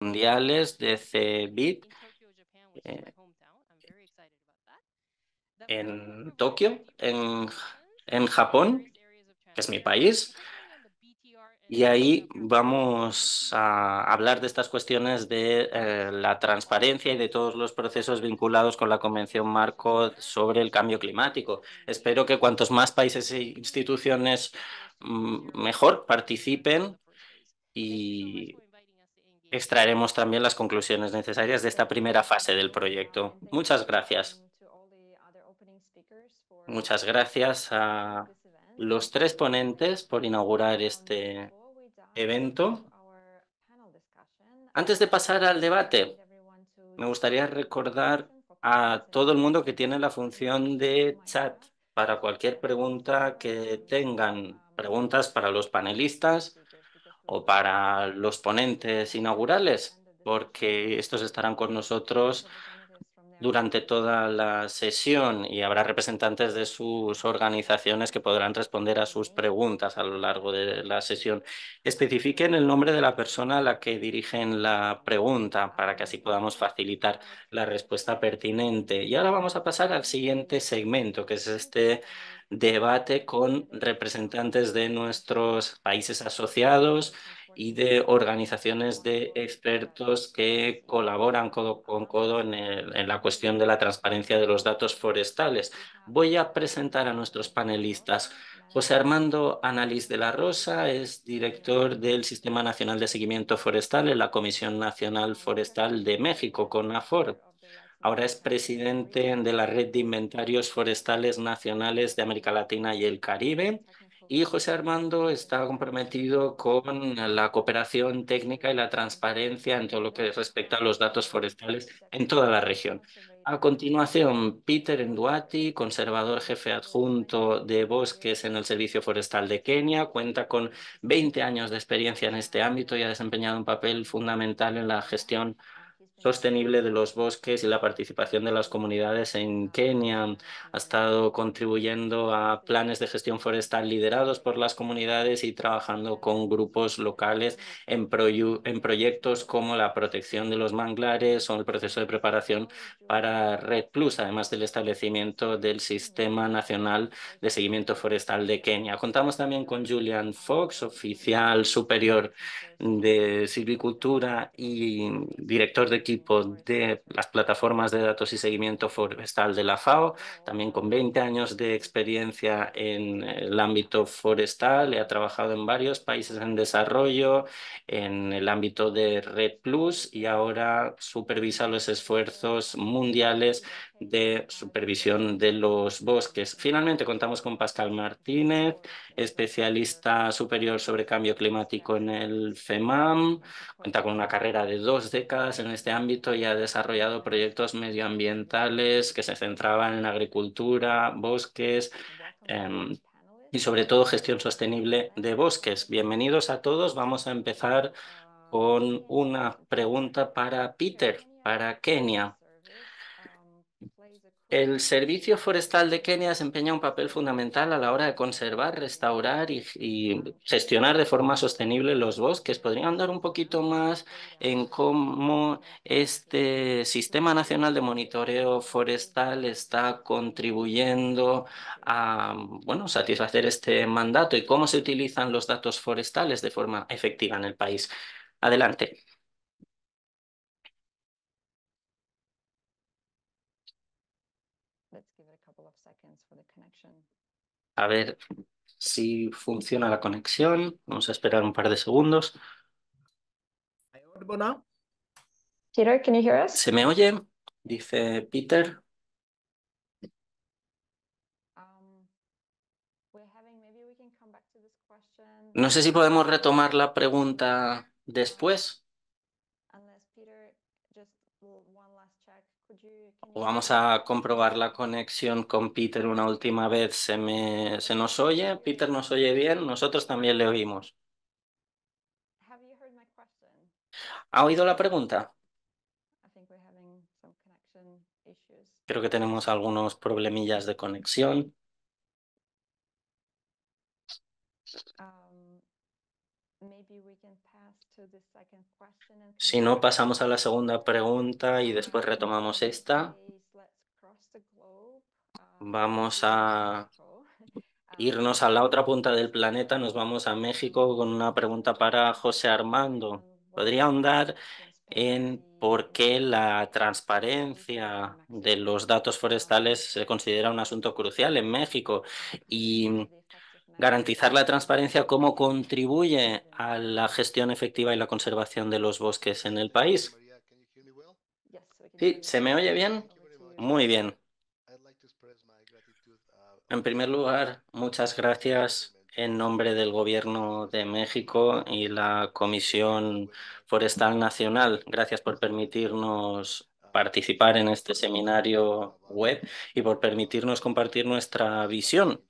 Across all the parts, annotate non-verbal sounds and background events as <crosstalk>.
mundiales de CBIT eh, en Tokio, en, Japón, que es mi país. Y ahí vamos a hablar de estas cuestiones de eh, la transparencia y de todos los procesos vinculados con la Convención Marco sobre el Cambio Climático. Espero que cuantos más países e instituciones mm, mejor participen y extraeremos también las conclusiones necesarias de esta primera fase del proyecto. Muchas gracias. Muchas gracias a los tres ponentes por inaugurar este evento. Antes de pasar al debate, me gustaría recordar a todo el mundo que tiene la función de chat para cualquier pregunta que tengan, preguntas para los panelistas o para los ponentes inaugurales, porque estos estarán con nosotros durante toda la sesión y habrá representantes de sus organizaciones que podrán responder a sus preguntas a lo largo de la sesión. Especifiquen el nombre de la persona a la que dirigen la pregunta para que así podamos facilitar la respuesta pertinente. Y ahora vamos a pasar al siguiente segmento, que es este debate con representantes de nuestros países asociados y de organizaciones de expertos que colaboran codo con codo en, la cuestión de la transparencia de los datos forestales. Voy a presentar a nuestros panelistas. José Armando Analís de la Rosa es director del Sistema Nacional de Seguimiento Forestal en la Comisión Nacional Forestal de México, CONAFOR. Ahora es presidente de la Red de Inventarios Forestales Nacionales de América Latina y el Caribe. Y José Armando está comprometido con la cooperación técnica y la transparencia en todo lo que respecta a los datos forestales en toda la región. A continuación, Peter Nduati, conservador jefe adjunto de bosques en el Servicio Forestal de Kenia, cuenta con 20 años de experiencia en este ámbito y ha desempeñado un papel fundamental en la gestión sostenible de los bosques y la participación de las comunidades en Kenia. Ha estado contribuyendo a planes de gestión forestal liderados por las comunidades y trabajando con grupos locales en, en proyectos como la protección de los manglares o el proceso de preparación para Red Plus, además del establecimiento del Sistema Nacional de Seguimiento Forestal de Kenia. Contamos también con Julian Fox, oficial superior de silvicultura y director de de las plataformas de datos y seguimiento forestal de la FAO, también con 20 años de experiencia en el ámbito forestal, ha trabajado en varios países en desarrollo, en el ámbito de Red Plus y ahora supervisa los esfuerzos mundiales de supervisión de los bosques. Finalmente, contamos con Pascal Martínez, especialista superior sobre cambio climático en el FEMAM. Cuenta con una carrera de dos décadas en este ámbito y ha desarrollado proyectos medioambientales que se centraban en agricultura, bosques. Em, y sobre todo gestión sostenible de bosques. Bienvenidos a todos. Vamos a empezar con una pregunta para Peter, para Kenia. El Servicio Forestal de Kenia desempeña un papel fundamental a la hora de conservar, restaurar y, gestionar de forma sostenible los bosques. ¿Podrían andar un poquito más en cómo este Sistema Nacional de Monitoreo Forestal está contribuyendo a bueno, satisfacer este mandato y cómo se utilizan los datos forestales de forma efectiva en el país? Adelante. a ver si funciona la conexión. Vamos a esperar un par de segundos. Peter, can you ¿Se me oye? Dice Peter. No sé si podemos retomar la pregunta después. Vamos a comprobar la conexión con Peter una última vez. ¿Se, ¿Se nos oye? ¿Peter nos oye bien? Nosotros también le oímos. ¿Ha oído la pregunta? Creo que tenemos algunos problemillas de conexión. Um, si no, pasamos a la segunda pregunta y después retomamos esta. Um, vamos a <laughs> um, irnos a la otra punta del planeta, nos vamos a México con una pregunta para José Armando. ¿Podría ahondar en por qué la transparencia de los datos forestales se considera un asunto crucial en México y garantizar la transparencia, cómo contribuye a la gestión efectiva y la conservación de los bosques en el país. ¿se me oye bien? Muy bien. En primer lugar, muchas gracias en nombre del Gobierno de México y la Comisión Forestal Nacional. Gracias por permitirnos participar en este seminario web y por permitirnos compartir nuestra visión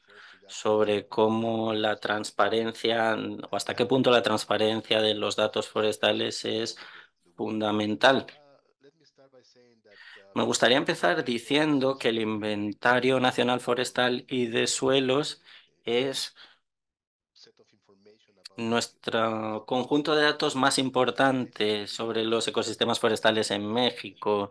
sobre cómo la transparencia o hasta qué punto la transparencia de los datos forestales es fundamental. Me gustaría empezar diciendo que el Inventario Nacional Forestal y de Suelos es nuestro conjunto de datos más importante sobre los ecosistemas forestales en México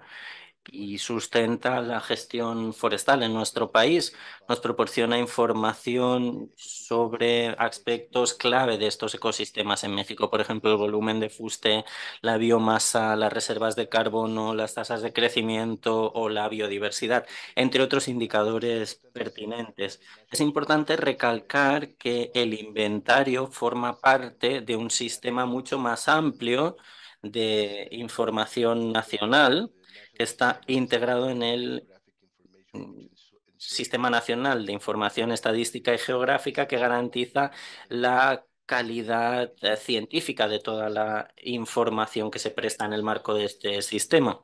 y sustenta la gestión forestal en nuestro país. Nos proporciona información sobre aspectos clave de estos ecosistemas en México, por ejemplo, el volumen de fuste, la biomasa, las reservas de carbono, las tasas de crecimiento o la biodiversidad, entre otros indicadores pertinentes. Es importante recalcar que el inventario forma parte de un sistema mucho más amplio de información nacional está integrado en el mm, Sistema Nacional de Información Estadística y Geográfica que garantiza la calidad eh, científica de toda la información que se presta en el marco de este sistema.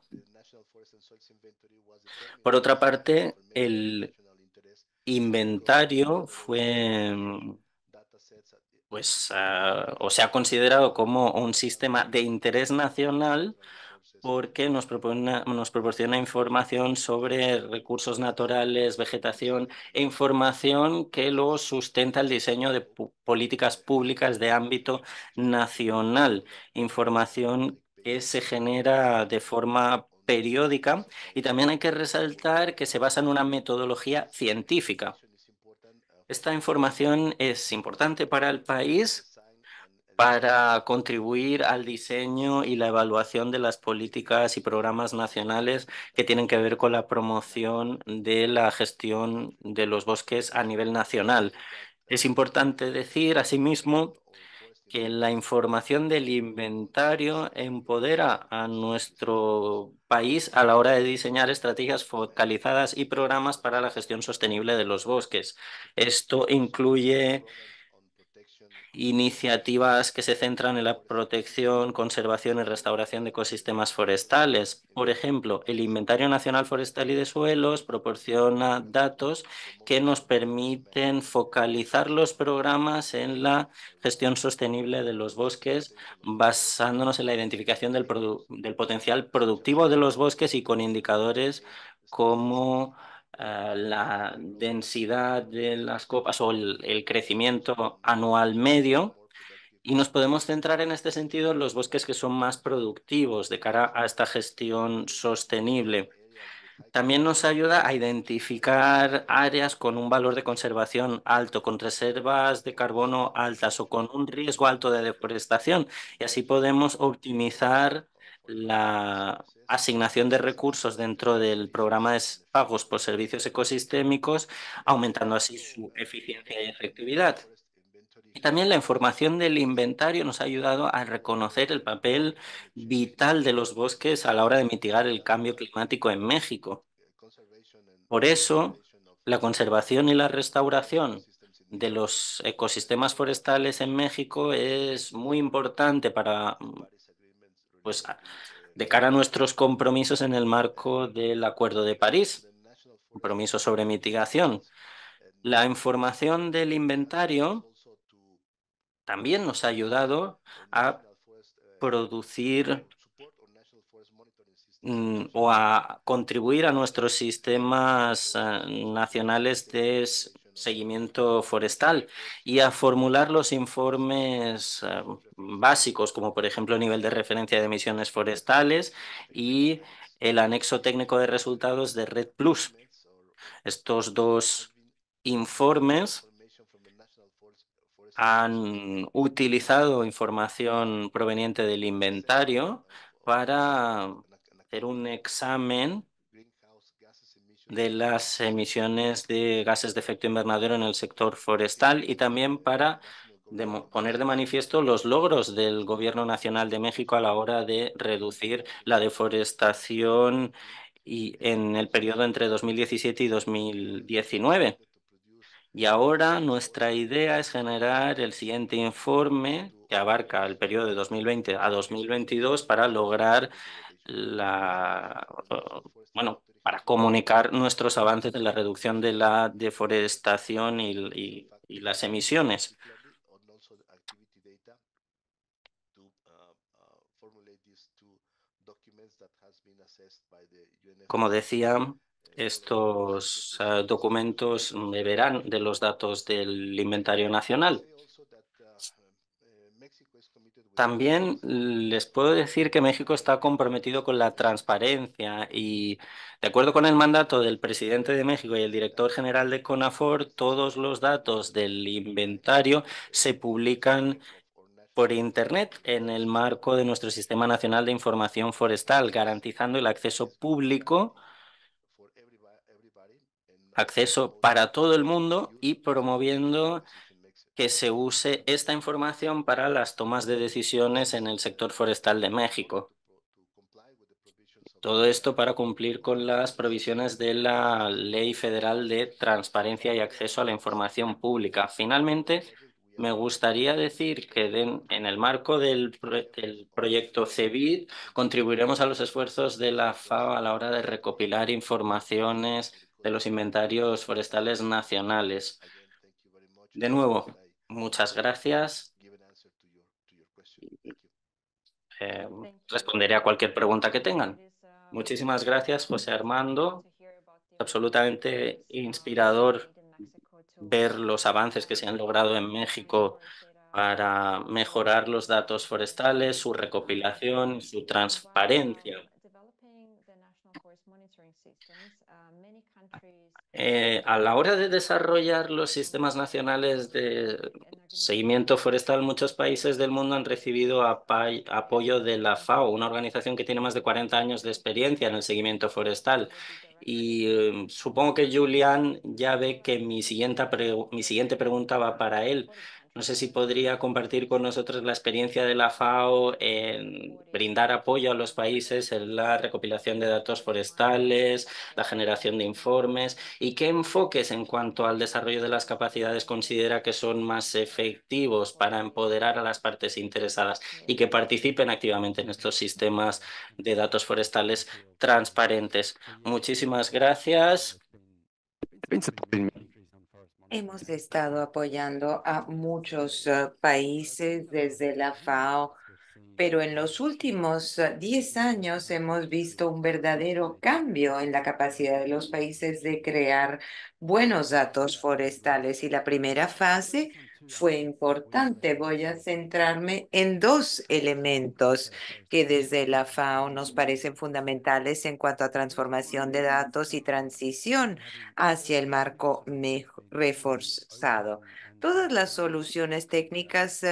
Por otra parte, el inventario fue pues, ah, o se ha considerado como un sistema de interés nacional porque nos, nos proporciona información sobre recursos naturales, vegetación e información que lo sustenta el diseño de políticas públicas de ámbito nacional, información que se genera de forma periódica y también hay que resaltar que se basa en una metodología científica. Esta información es importante para el país para contribuir al diseño y la evaluación de las políticas y programas nacionales que tienen que ver con la promoción de la gestión de los bosques a nivel nacional. Es importante decir, asimismo, que la información del inventario empodera a nuestro país a la hora de diseñar estrategias focalizadas y programas para la gestión sostenible de los bosques. Esto incluye iniciativas que se centran en la protección, conservación y restauración de ecosistemas forestales. Por ejemplo, el Inventario Nacional Forestal y de Suelos proporciona datos que nos permiten focalizar los programas en la gestión sostenible de los bosques, basándonos en la identificación del, potencial productivo de los bosques y con indicadores como eh, la densidad de las copas o el, el, crecimiento anual medio. Y nos podemos centrar en este sentido en los bosques que son más productivos de cara a esta gestión sostenible. También nos ayuda a identificar áreas con un valor de conservación alto, con reservas de carbono altas o con un riesgo alto de deforestación. Y así podemos optimizar la asignación de recursos dentro del programa de pagos por servicios ecosistémicos, aumentando así su eficiencia y efectividad. Y también la información del inventario nos ha ayudado a reconocer el papel vital de los bosques a la hora de mitigar el cambio climático en México. Por eso, la conservación y la restauración de los ecosistemas forestales en México es muy importante para pues de cara a nuestros compromisos en el marco del Acuerdo de París, compromiso sobre mitigación. La información del inventario también nos ha ayudado a producir mm, o a contribuir a nuestros sistemas eh, nacionales de seguimiento forestal y a formular los informes eh, básicos, como por ejemplo nivel de referencia de emisiones forestales y el anexo técnico de resultados de Red Plus. Estos dos informes han utilizado información proveniente del inventario para hacer un examen de las emisiones de gases de efecto invernadero en el sector forestal y también para poner de manifiesto los logros del Gobierno Nacional de México a la hora de reducir la deforestación y en el periodo entre 2017 y 2019. Y ahora nuestra idea es generar el siguiente informe que abarca el periodo de 2020 a 2022 para lograr la, bueno, para comunicar nuestros avances en la reducción de la deforestación y, las emisiones. Como decía, estos ah, documentos documentos verán de los datos del inventario nacional. También les puedo decir que México está comprometido con la transparencia y, de acuerdo con el mandato del presidente de México y el director general de CONAFOR, todos los datos del inventario se publican por Internet en el marco de nuestro Sistema Nacional de Información Forestal, garantizando el acceso público acceso para todo el mundo y promoviendo que se use esta información para las tomas de decisiones en el sector forestal de México. Todo esto para cumplir con las provisiones de la Ley Federal de Transparencia y Acceso a la Información Pública. Finalmente, me gustaría decir que en el marco del, proyecto CEBIT contribuiremos a los esfuerzos de la FAO a la hora de recopilar informaciones de los inventarios forestales nacionales. De nuevo, Muchas gracias. Eh, responderé a cualquier pregunta que tengan. Muchísimas gracias, José Armando. Absolutamente inspirador ver los avances que se han logrado en México para mejorar los datos forestales, su recopilación, su transparencia. Eh, a la hora de desarrollar los sistemas nacionales de seguimiento forestal, muchos países del mundo han recibido apoyo de la FAO, una organización que tiene más de 40 años de experiencia en el seguimiento forestal. Y em, supongo que Julian ya ve que mi siguiente pregunta va para él. No sé si podría compartir con nosotros la experiencia de la FAO en brindar apoyo a los países en la recopilación de datos forestales, la generación de informes y qué enfoques en cuanto al desarrollo de las capacidades considera que son más efectivos para empoderar a las partes interesadas y que participen activamente en estos sistemas de datos forestales transparentes. Muchísimas gracias. Hemos estado apoyando a muchos eh, países desde la FAO, pero en los últimos 10 eh, años hemos visto un verdadero cambio en la capacidad de los países de crear buenos datos forestales y la primera fase fue importante. Voy a centrarme en dos elementos que desde la FAO nos parecen fundamentales en cuanto a transformación de datos y transición hacia el marco reforzado. Todas las soluciones técnicas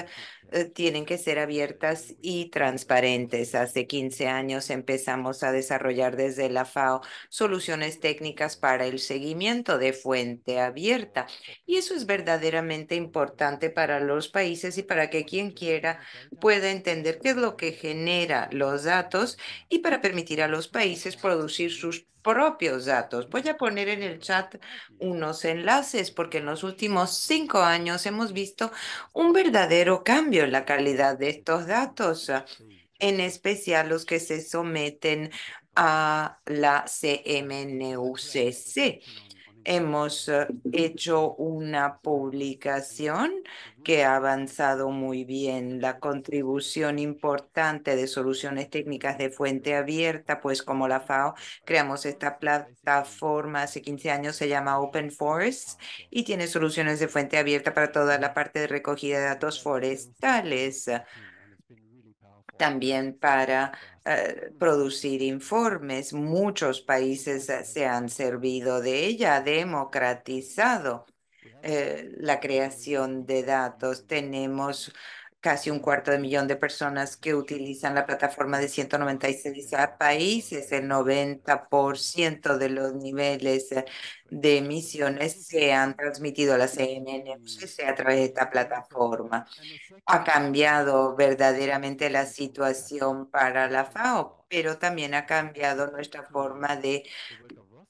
eh, tienen que ser abiertas y transparentes. Hace 15 años empezamos a desarrollar desde la FAO soluciones técnicas para el seguimiento de fuente abierta. Y eso es verdaderamente importante para los países y para que quien quiera pueda entender qué es lo que genera los datos y para permitir a los países producir sus propios datos. Voy a poner en el chat unos enlaces porque en los últimos cinco años hemos visto un verdadero cambio la calidad de estos datos, en especial los que se someten a la CMNUCC Hemos eh, hecho una publicación que ha avanzado muy bien. La contribución importante de soluciones técnicas de fuente abierta, pues como la FAO, creamos esta plataforma hace 15 años, se llama Open Forest y tiene soluciones de fuente abierta para toda la parte de recogida de datos forestales también para eh, producir informes. Muchos países eh, se han servido de ella, democratizado eh, la creación de datos. Tenemos casi un cuarto de millón de personas que utilizan la plataforma de 196 países, el 90% de los niveles de emisiones se han transmitido a la CNNCC a través de esta plataforma. Ha cambiado verdaderamente la situación para la FAO, pero también ha cambiado nuestra forma de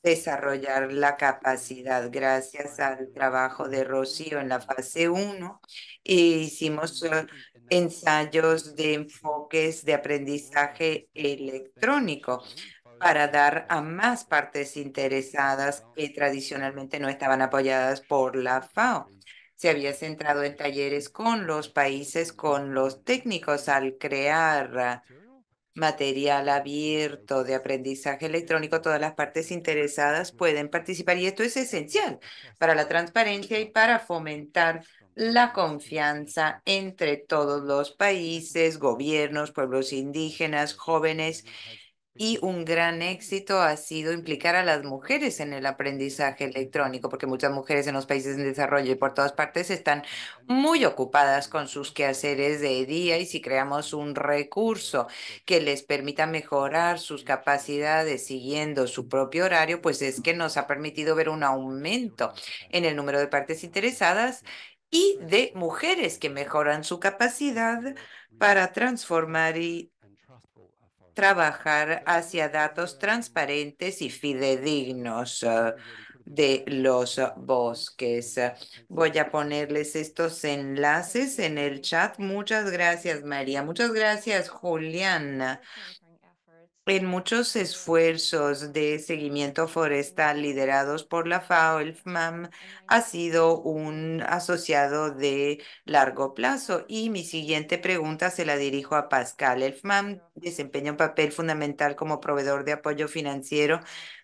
desarrollar la capacidad. Gracias al trabajo de Rocío en la fase 1, e hicimos eh, ensayos de enfoques de aprendizaje electrónico para dar a más partes interesadas que tradicionalmente no estaban apoyadas por la FAO. Se había centrado en talleres con los países, con los técnicos al crear material abierto de aprendizaje electrónico, todas las partes interesadas pueden participar y esto es esencial para la transparencia y para fomentar la confianza entre todos los países, gobiernos, pueblos indígenas, jóvenes y un gran éxito ha sido implicar a las mujeres en el aprendizaje electrónico, porque muchas mujeres en los países en desarrollo y por todas partes están muy ocupadas con sus quehaceres de día y si creamos un recurso que les permita mejorar sus capacidades siguiendo su propio horario, pues es que nos ha permitido ver un aumento en el número de partes interesadas y de mujeres que mejoran su capacidad para transformar y trabajar hacia datos transparentes y fidedignos ah, de los bosques. Voy a ponerles estos enlaces en el chat. Muchas gracias, María. Muchas gracias, Juliana. En muchos esfuerzos de seguimiento forestal liderados por la FAO, el FMAM ha sido un asociado de largo plazo. Y mi siguiente pregunta se la dirijo a Pascal. El FMAM desempeña un papel fundamental como proveedor de apoyo financiero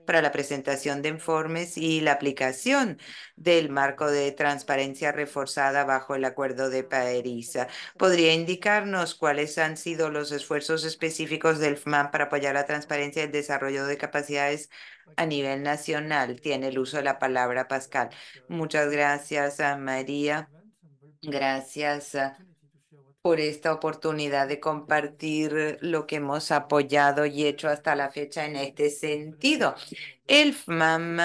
para la presentación de informes y la aplicación del marco de transparencia reforzada bajo el Acuerdo de París. ¿Podría indicarnos cuáles han sido los esfuerzos específicos del FMAN para apoyar la transparencia y el desarrollo de capacidades a nivel nacional? Tiene el uso de la palabra Pascal. Muchas gracias, María. Gracias por esta oportunidad de compartir lo que hemos apoyado y hecho hasta la fecha en este sentido. El FMAM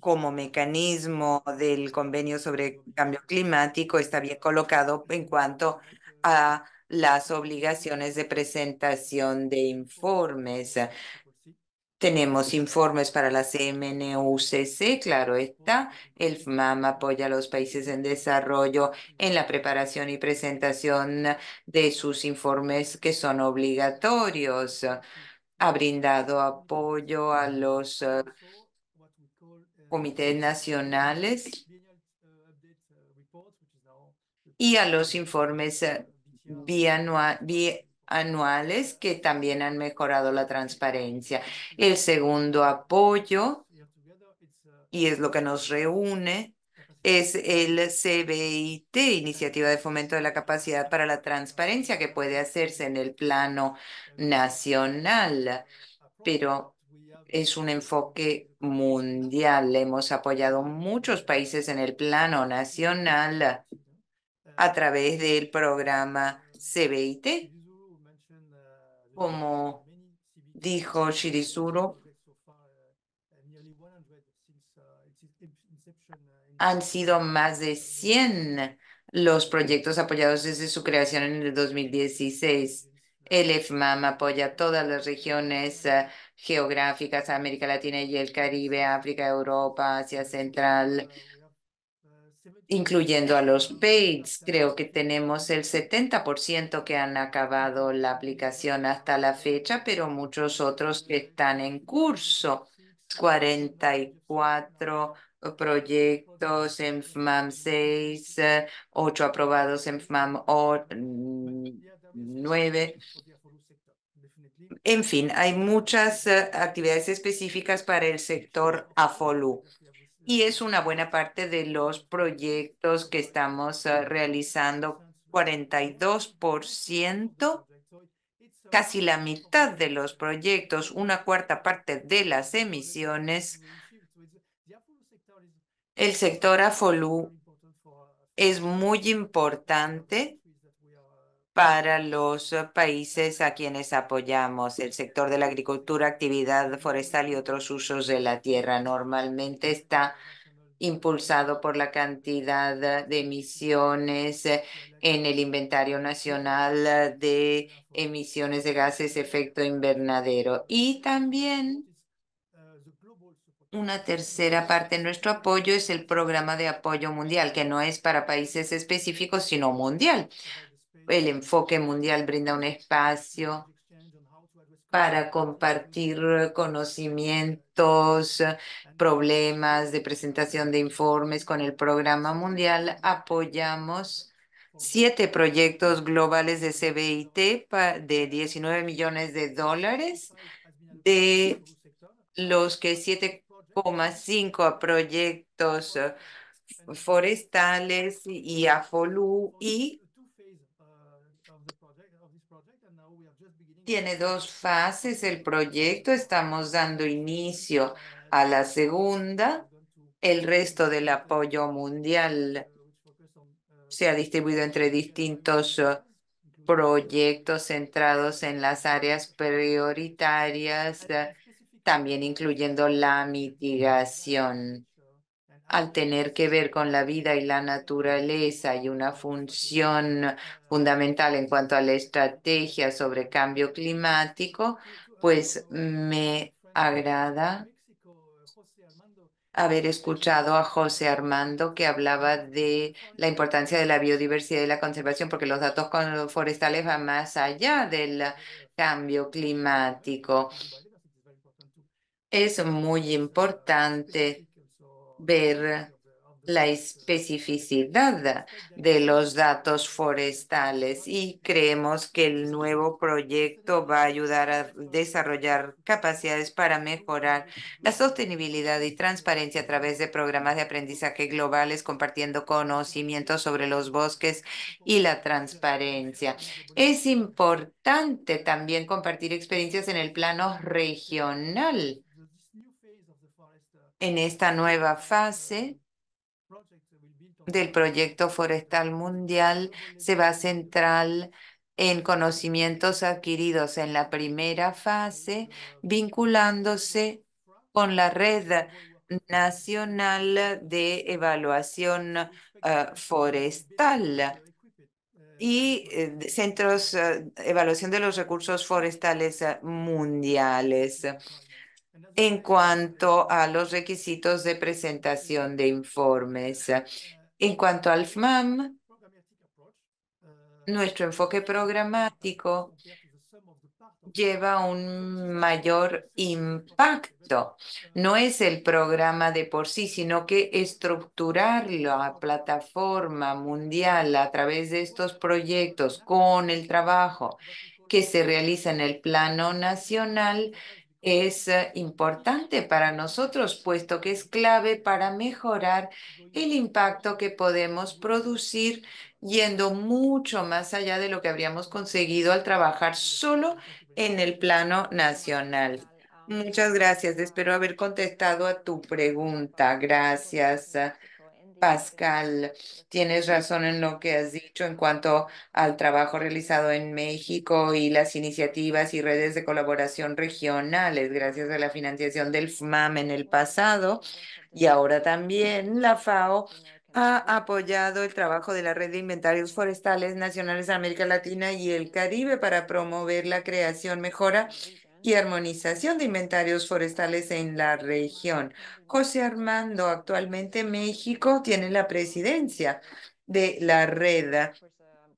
como mecanismo del convenio sobre cambio climático está bien colocado en cuanto a las obligaciones de presentación de informes. Tenemos informes para la CMNUCC, claro está. El FMAM apoya a los países en desarrollo en la preparación y presentación de sus informes que son obligatorios. Ha brindado apoyo a los eh, comités nacionales y a los informes bianuales eh, anuales que también han mejorado la transparencia. El segundo apoyo, y es lo que nos reúne, es el CBIT, Iniciativa de Fomento de la Capacidad para la Transparencia, que puede hacerse en el plano nacional, pero es un enfoque mundial. Hemos apoyado muchos países en el plano nacional a través del programa CBIT como dijo Shirisuro, han sido más de 100 los proyectos apoyados desde su creación en el 2016. El EFMAM apoya todas las regiones eh, geográficas, América Latina y el Caribe, África, Europa, Asia Central, incluyendo a los PAIDs. Creo que tenemos el 70% que han acabado la aplicación hasta la fecha, pero muchos otros que están en curso. 44 proyectos en FMAM 6, 8 aprobados en FMAM 9. Mm, en fin, hay muchas eh, actividades específicas para el sector AFOLU y es una buena parte de los proyectos que estamos ah, realizando, 42%, casi la mitad de los proyectos, una cuarta parte de las emisiones. El sector AFOLU es muy importante para los eh, países a quienes apoyamos, el sector de la agricultura, actividad forestal y otros usos de la tierra. Normalmente está impulsado por la cantidad eh, de emisiones eh, en el inventario nacional de emisiones de gases de efecto invernadero. Y también una tercera parte de nuestro apoyo es el programa de apoyo mundial, que no es para países específicos, sino mundial el enfoque mundial brinda un espacio para compartir conocimientos, problemas de presentación de informes con el programa mundial. Apoyamos siete proyectos globales de CBIT de 19 millones de dólares, de los que 7,5 proyectos forestales y AFOLU y Tiene dos fases el proyecto. Estamos dando inicio a la segunda. El resto del apoyo mundial se ha distribuido entre distintos eh, proyectos centrados en las áreas prioritarias, eh, también incluyendo la mitigación al tener que ver con la vida y la naturaleza y una función fundamental en cuanto a la estrategia sobre cambio climático, pues me agrada haber escuchado a José Armando que hablaba de la importancia de la biodiversidad y la conservación, porque los datos forestales van más allá del cambio climático. Es muy importante ver la especificidad de los datos forestales y creemos que el nuevo proyecto va a ayudar a desarrollar capacidades para mejorar la sostenibilidad y transparencia a través de programas de aprendizaje globales, compartiendo conocimientos sobre los bosques y la transparencia. Es importante también compartir experiencias en el plano regional en esta nueva fase del proyecto forestal mundial se va a centrar en conocimientos adquiridos en la primera fase, vinculándose con la red nacional de evaluación eh, forestal y eh, centros de eh, evaluación de los recursos forestales mundiales en cuanto a los requisitos de presentación de informes. En cuanto al FMAM, nuestro enfoque programático lleva un mayor impacto. No es el programa de por sí, sino que estructurarlo a plataforma mundial a través de estos proyectos con el trabajo que se realiza en el plano nacional es eh, importante para nosotros, puesto que es clave para mejorar el impacto que podemos producir yendo mucho más allá de lo que habríamos conseguido al trabajar solo en el plano nacional. Muchas gracias. Espero haber contestado a tu pregunta. Gracias. Pascal, tienes razón en lo que has dicho en cuanto al trabajo realizado en México y las iniciativas y redes de colaboración regionales gracias a la financiación del FMAM en el pasado y ahora también la FAO ha apoyado el trabajo de la Red de Inventarios Forestales Nacionales de América Latina y el Caribe para promover la creación, mejora y armonización de inventarios forestales en la región. José Armando, actualmente México tiene la presidencia de la red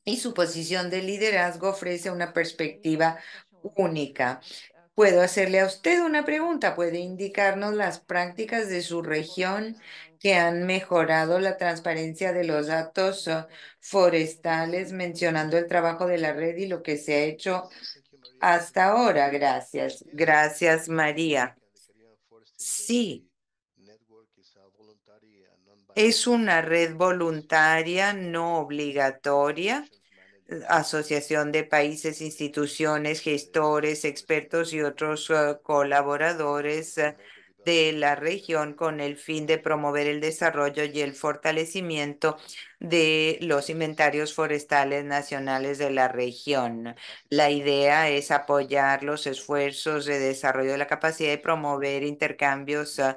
y su posición de liderazgo ofrece una perspectiva única. Puedo hacerle a usted una pregunta. ¿Puede indicarnos las prácticas de su región que han mejorado la transparencia de los datos forestales, mencionando el trabajo de la red y lo que se ha hecho hasta ahora, gracias. Gracias, María. Sí. Es una red voluntaria, no obligatoria, asociación de países, instituciones, gestores, expertos y otros eh, colaboradores. Eh, de la región con el fin de promover el desarrollo y el fortalecimiento de los inventarios forestales nacionales de la región. La idea es apoyar los esfuerzos de desarrollo de la capacidad de promover intercambios ah,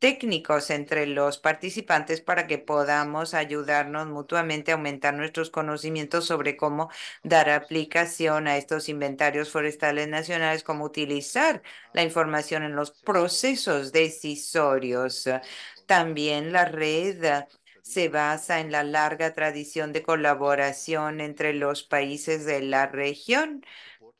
técnicos entre los participantes para que podamos ayudarnos mutuamente a aumentar nuestros conocimientos sobre cómo dar aplicación a estos inventarios forestales nacionales, cómo utilizar la información en los procesos decisorios. También la red se basa en la larga tradición de colaboración entre los países de la región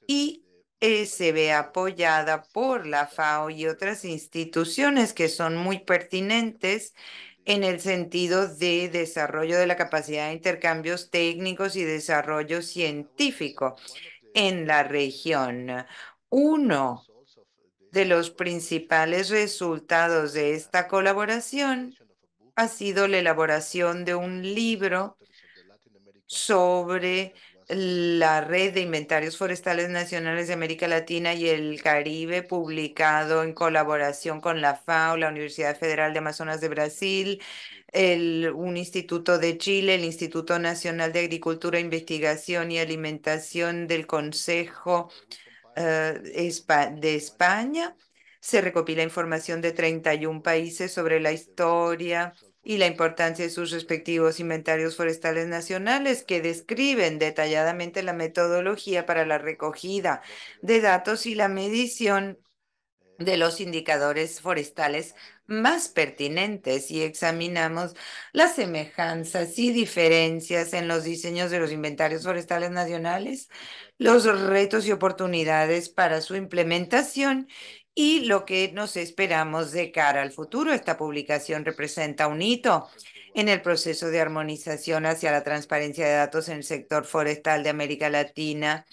y eh, se ve apoyada por la FAO y otras instituciones que son muy pertinentes en el sentido de desarrollo de la capacidad de intercambios técnicos y desarrollo científico en la región. Uno de los principales resultados de esta colaboración ha sido la elaboración de un libro sobre la Red de Inventarios Forestales Nacionales de América Latina y el Caribe, publicado en colaboración con la FAO, la Universidad Federal de Amazonas de Brasil, el, un instituto de Chile, el Instituto Nacional de Agricultura, Investigación y Alimentación del Consejo eh, de España. Se recopila información de 31 países sobre la historia y la importancia de sus respectivos inventarios forestales nacionales que describen detalladamente la metodología para la recogida de datos y la medición de los indicadores forestales más pertinentes y examinamos las semejanzas y diferencias en los diseños de los inventarios forestales nacionales, los retos y oportunidades para su implementación y lo que nos esperamos de cara al futuro. Esta publicación representa un hito en el proceso de armonización hacia la transparencia de datos en el sector forestal de América Latina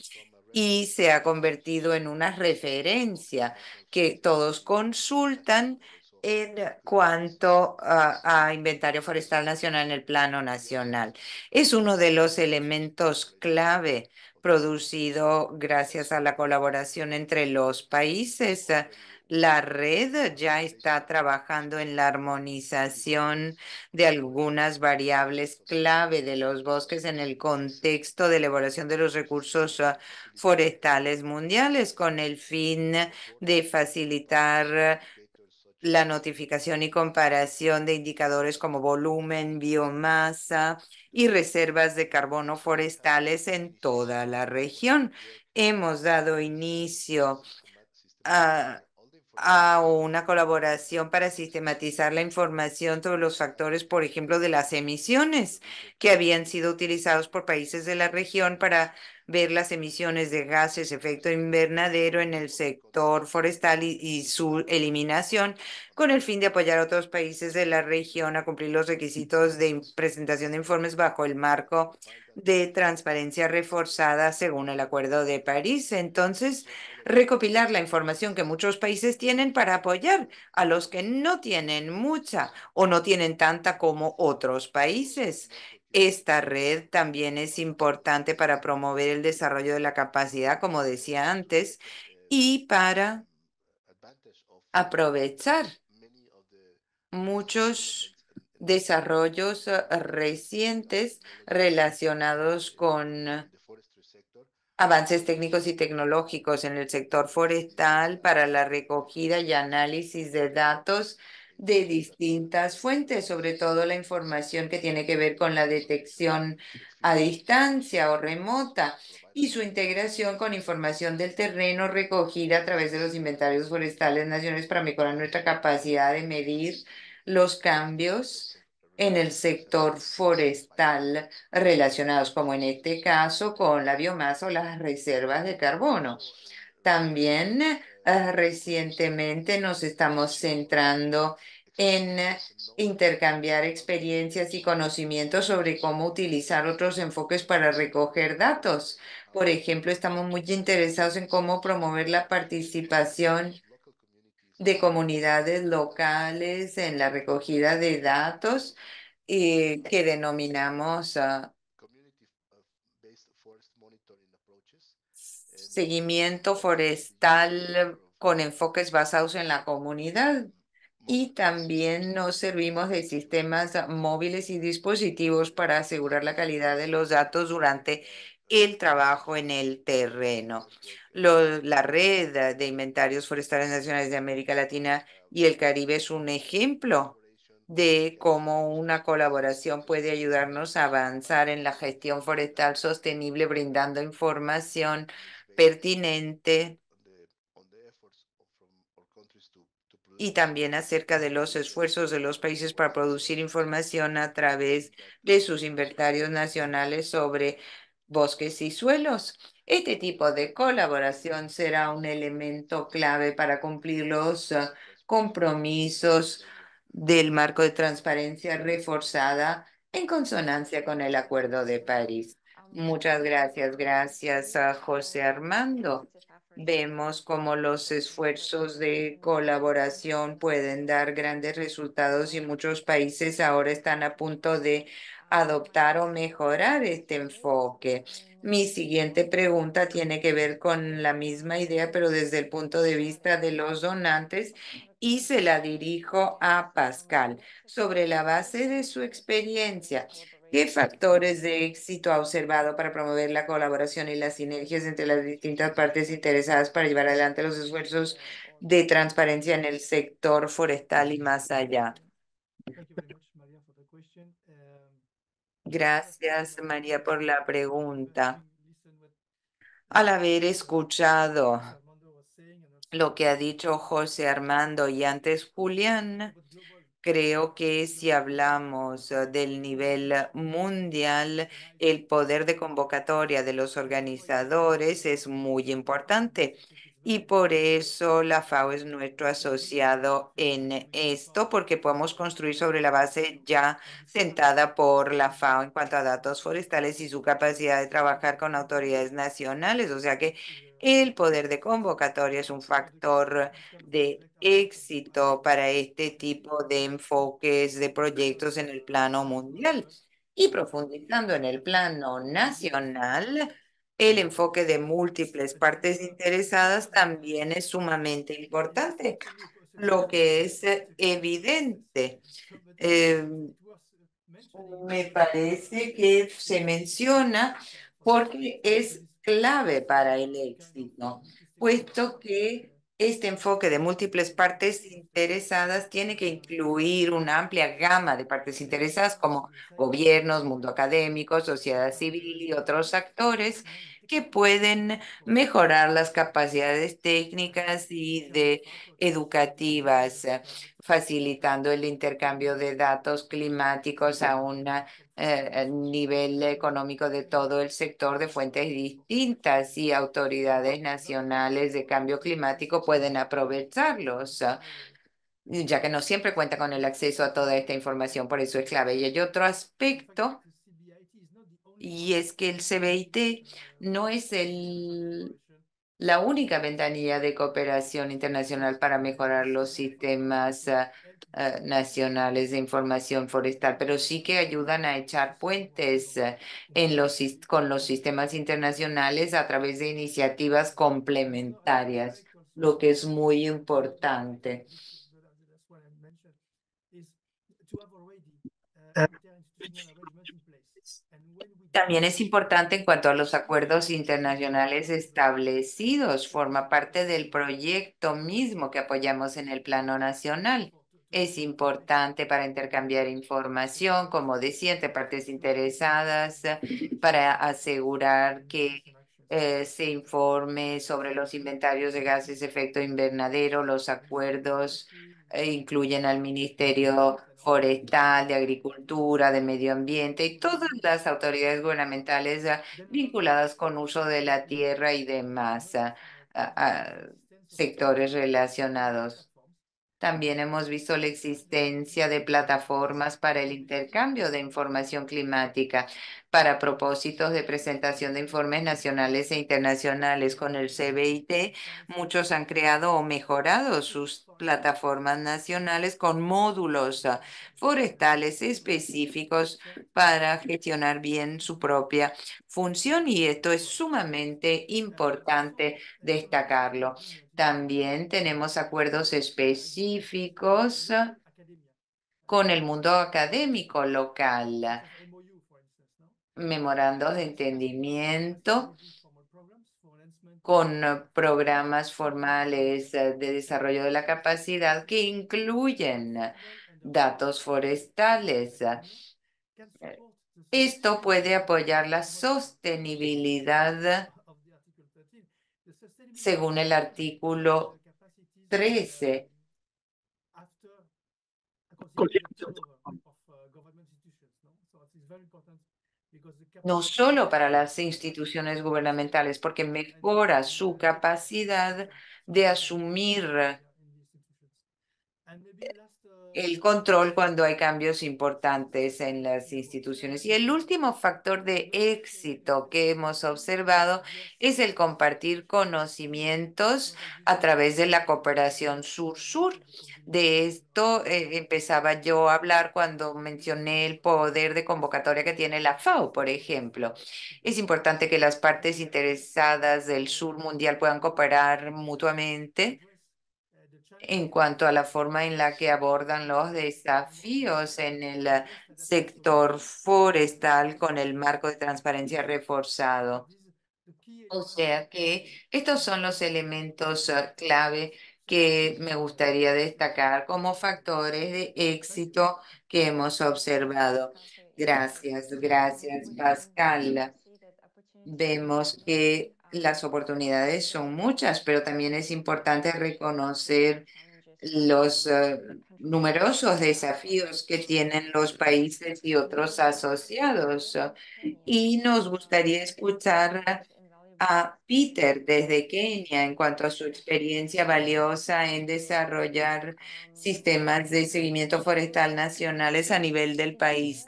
y se ha convertido en una referencia que todos consultan en cuanto a, inventario forestal nacional en el plano nacional. Es uno de los elementos clave producido gracias a la colaboración entre los países. La red ya está trabajando en la armonización de algunas variables clave de los bosques en el contexto de la evaluación de los recursos ah, forestales mundiales con el fin de facilitar la notificación y comparación de indicadores como volumen, biomasa y reservas de carbono forestales en toda la región. Hemos dado inicio a, una colaboración para sistematizar la información sobre los factores, por ejemplo, de las emisiones que habían sido utilizados por países de la región para ver las emisiones de gases efecto invernadero en el sector forestal y, y su eliminación, con el fin de apoyar a otros países de la región a cumplir los requisitos de presentación de informes bajo el marco de transparencia reforzada según el Acuerdo de París. Entonces, recopilar la información que muchos países tienen para apoyar a los que no tienen mucha o no tienen tanta como otros países. Esta red también es importante para promover el desarrollo de la capacidad, como decía antes, y para aprovechar muchos desarrollos eh, recientes relacionados con avances técnicos y tecnológicos en el sector forestal para la recogida y análisis de datos de distintas fuentes, sobre todo la información que tiene que ver con la detección a distancia o remota y su integración con información del terreno recogida a través de los inventarios forestales nacionales para mejorar nuestra capacidad de medir los cambios en el sector forestal relacionados, como en este caso, con la biomasa o las reservas de carbono. También Ah, recientemente nos estamos centrando en eh, intercambiar experiencias y conocimientos sobre cómo utilizar otros enfoques para recoger datos. Por ejemplo, estamos muy interesados en cómo promover la participación de comunidades locales en la recogida de datos eh, que denominamos ah, seguimiento forestal con enfoques basados en la comunidad y también nos servimos de sistemas móviles y dispositivos para asegurar la calidad de los datos durante el trabajo en el terreno. la red de inventarios forestales nacionales de América Latina y el Caribe es un ejemplo de cómo una colaboración puede ayudarnos a avanzar en la gestión forestal sostenible, brindando información pertinente y también acerca de los esfuerzos de los países para producir información a través de sus inventarios nacionales sobre bosques y suelos. Este tipo de colaboración será un elemento clave para cumplir los ah, compromisos del marco de transparencia reforzada en consonancia con el Acuerdo de París. Muchas gracias. Gracias a José Armando. Vemos cómo los esfuerzos de colaboración pueden dar grandes resultados y muchos países ahora están a punto de adoptar o mejorar este enfoque. Mi siguiente pregunta tiene que ver con la misma idea, pero desde el punto de vista de los donantes y se la dirijo a Pascal sobre la base de su experiencia. ¿Qué factores de éxito ha observado para promover la colaboración y las sinergias entre las distintas partes interesadas para llevar adelante los esfuerzos de transparencia en el sector forestal y más allá? Gracias, María, por la pregunta. Al haber escuchado lo que ha dicho José Armando y antes Julián, Creo que si hablamos eh, del nivel eh, mundial, el poder de convocatoria de los organizadores es muy importante. Y por eso la FAO es nuestro asociado en esto, porque podemos construir sobre la base ya sentada por la FAO en cuanto a datos forestales y su capacidad de trabajar con autoridades nacionales. O sea que el poder de convocatoria es un factor de éxito para este tipo de enfoques de proyectos en el plano mundial. Y profundizando en el plano nacional, el enfoque de múltiples partes interesadas también es sumamente importante, lo que es evidente. Eh, me parece que se menciona porque es clave para el éxito, puesto que este enfoque de múltiples partes interesadas tiene que incluir una amplia gama de partes interesadas como gobiernos, mundo académico, sociedad civil y otros actores que pueden mejorar las capacidades técnicas y de educativas, facilitando el intercambio de datos climáticos a una eh, el nivel económico de todo el sector de fuentes distintas y autoridades nacionales de cambio climático pueden aprovecharlos ah, ya que no siempre cuenta con el acceso a toda esta información, por eso es clave. Y hay otro aspecto, y es que el CBIT no es el la única ventanilla de cooperación internacional para mejorar los sistemas ah, ah, nacionales de información forestal, pero sí que ayudan a echar puentes ah, en los, con los sistemas internacionales a través de iniciativas complementarias, lo que es muy importante. También es importante en cuanto a los acuerdos internacionales establecidos, forma parte del proyecto mismo que apoyamos en el plano nacional. Es importante para intercambiar información, como decía, entre partes interesadas, para asegurar que eh, se informe sobre los inventarios de gases de efecto invernadero. Los acuerdos eh, incluyen al Ministerio forestal, de agricultura, de medio ambiente y todas las autoridades gubernamentales vinculadas con uso de la tierra y demás sectores relacionados. También hemos visto la existencia de plataformas para el intercambio de información climática para propósitos de presentación de informes nacionales e internacionales con el CBIT. Muchos han creado o mejorado sus plataformas nacionales con módulos ah, forestales específicos para gestionar bien su propia función y esto es sumamente importante destacarlo. También tenemos acuerdos específicos con el mundo académico local, ah, memorandos de entendimiento con eh, programas formales eh, de desarrollo de la capacidad que incluyen eh, datos forestales. Esto puede apoyar la sostenibilidad según el artículo 13 no solo para las instituciones gubernamentales, porque mejora su capacidad de asumir uh, el control cuando hay cambios importantes en las instituciones. Y el último factor de éxito que hemos observado es el compartir conocimientos a través de la cooperación sur-sur de esto eh, empezaba yo a hablar cuando mencioné el poder de convocatoria que tiene la FAO, por ejemplo. Es importante que las partes interesadas del sur mundial puedan cooperar mutuamente en cuanto a la forma en la que abordan los desafíos en el eh, sector forestal con el marco de transparencia reforzado. O sea que estos son los elementos eh, clave que me gustaría destacar como factores de éxito que hemos observado. Gracias, gracias, Pascal. Vemos que las oportunidades son muchas, pero también es importante reconocer los eh, numerosos desafíos que tienen los países y otros asociados. Y nos gustaría escuchar a Peter desde Kenia en cuanto a su experiencia valiosa en desarrollar sistemas de seguimiento forestal nacionales a nivel del país.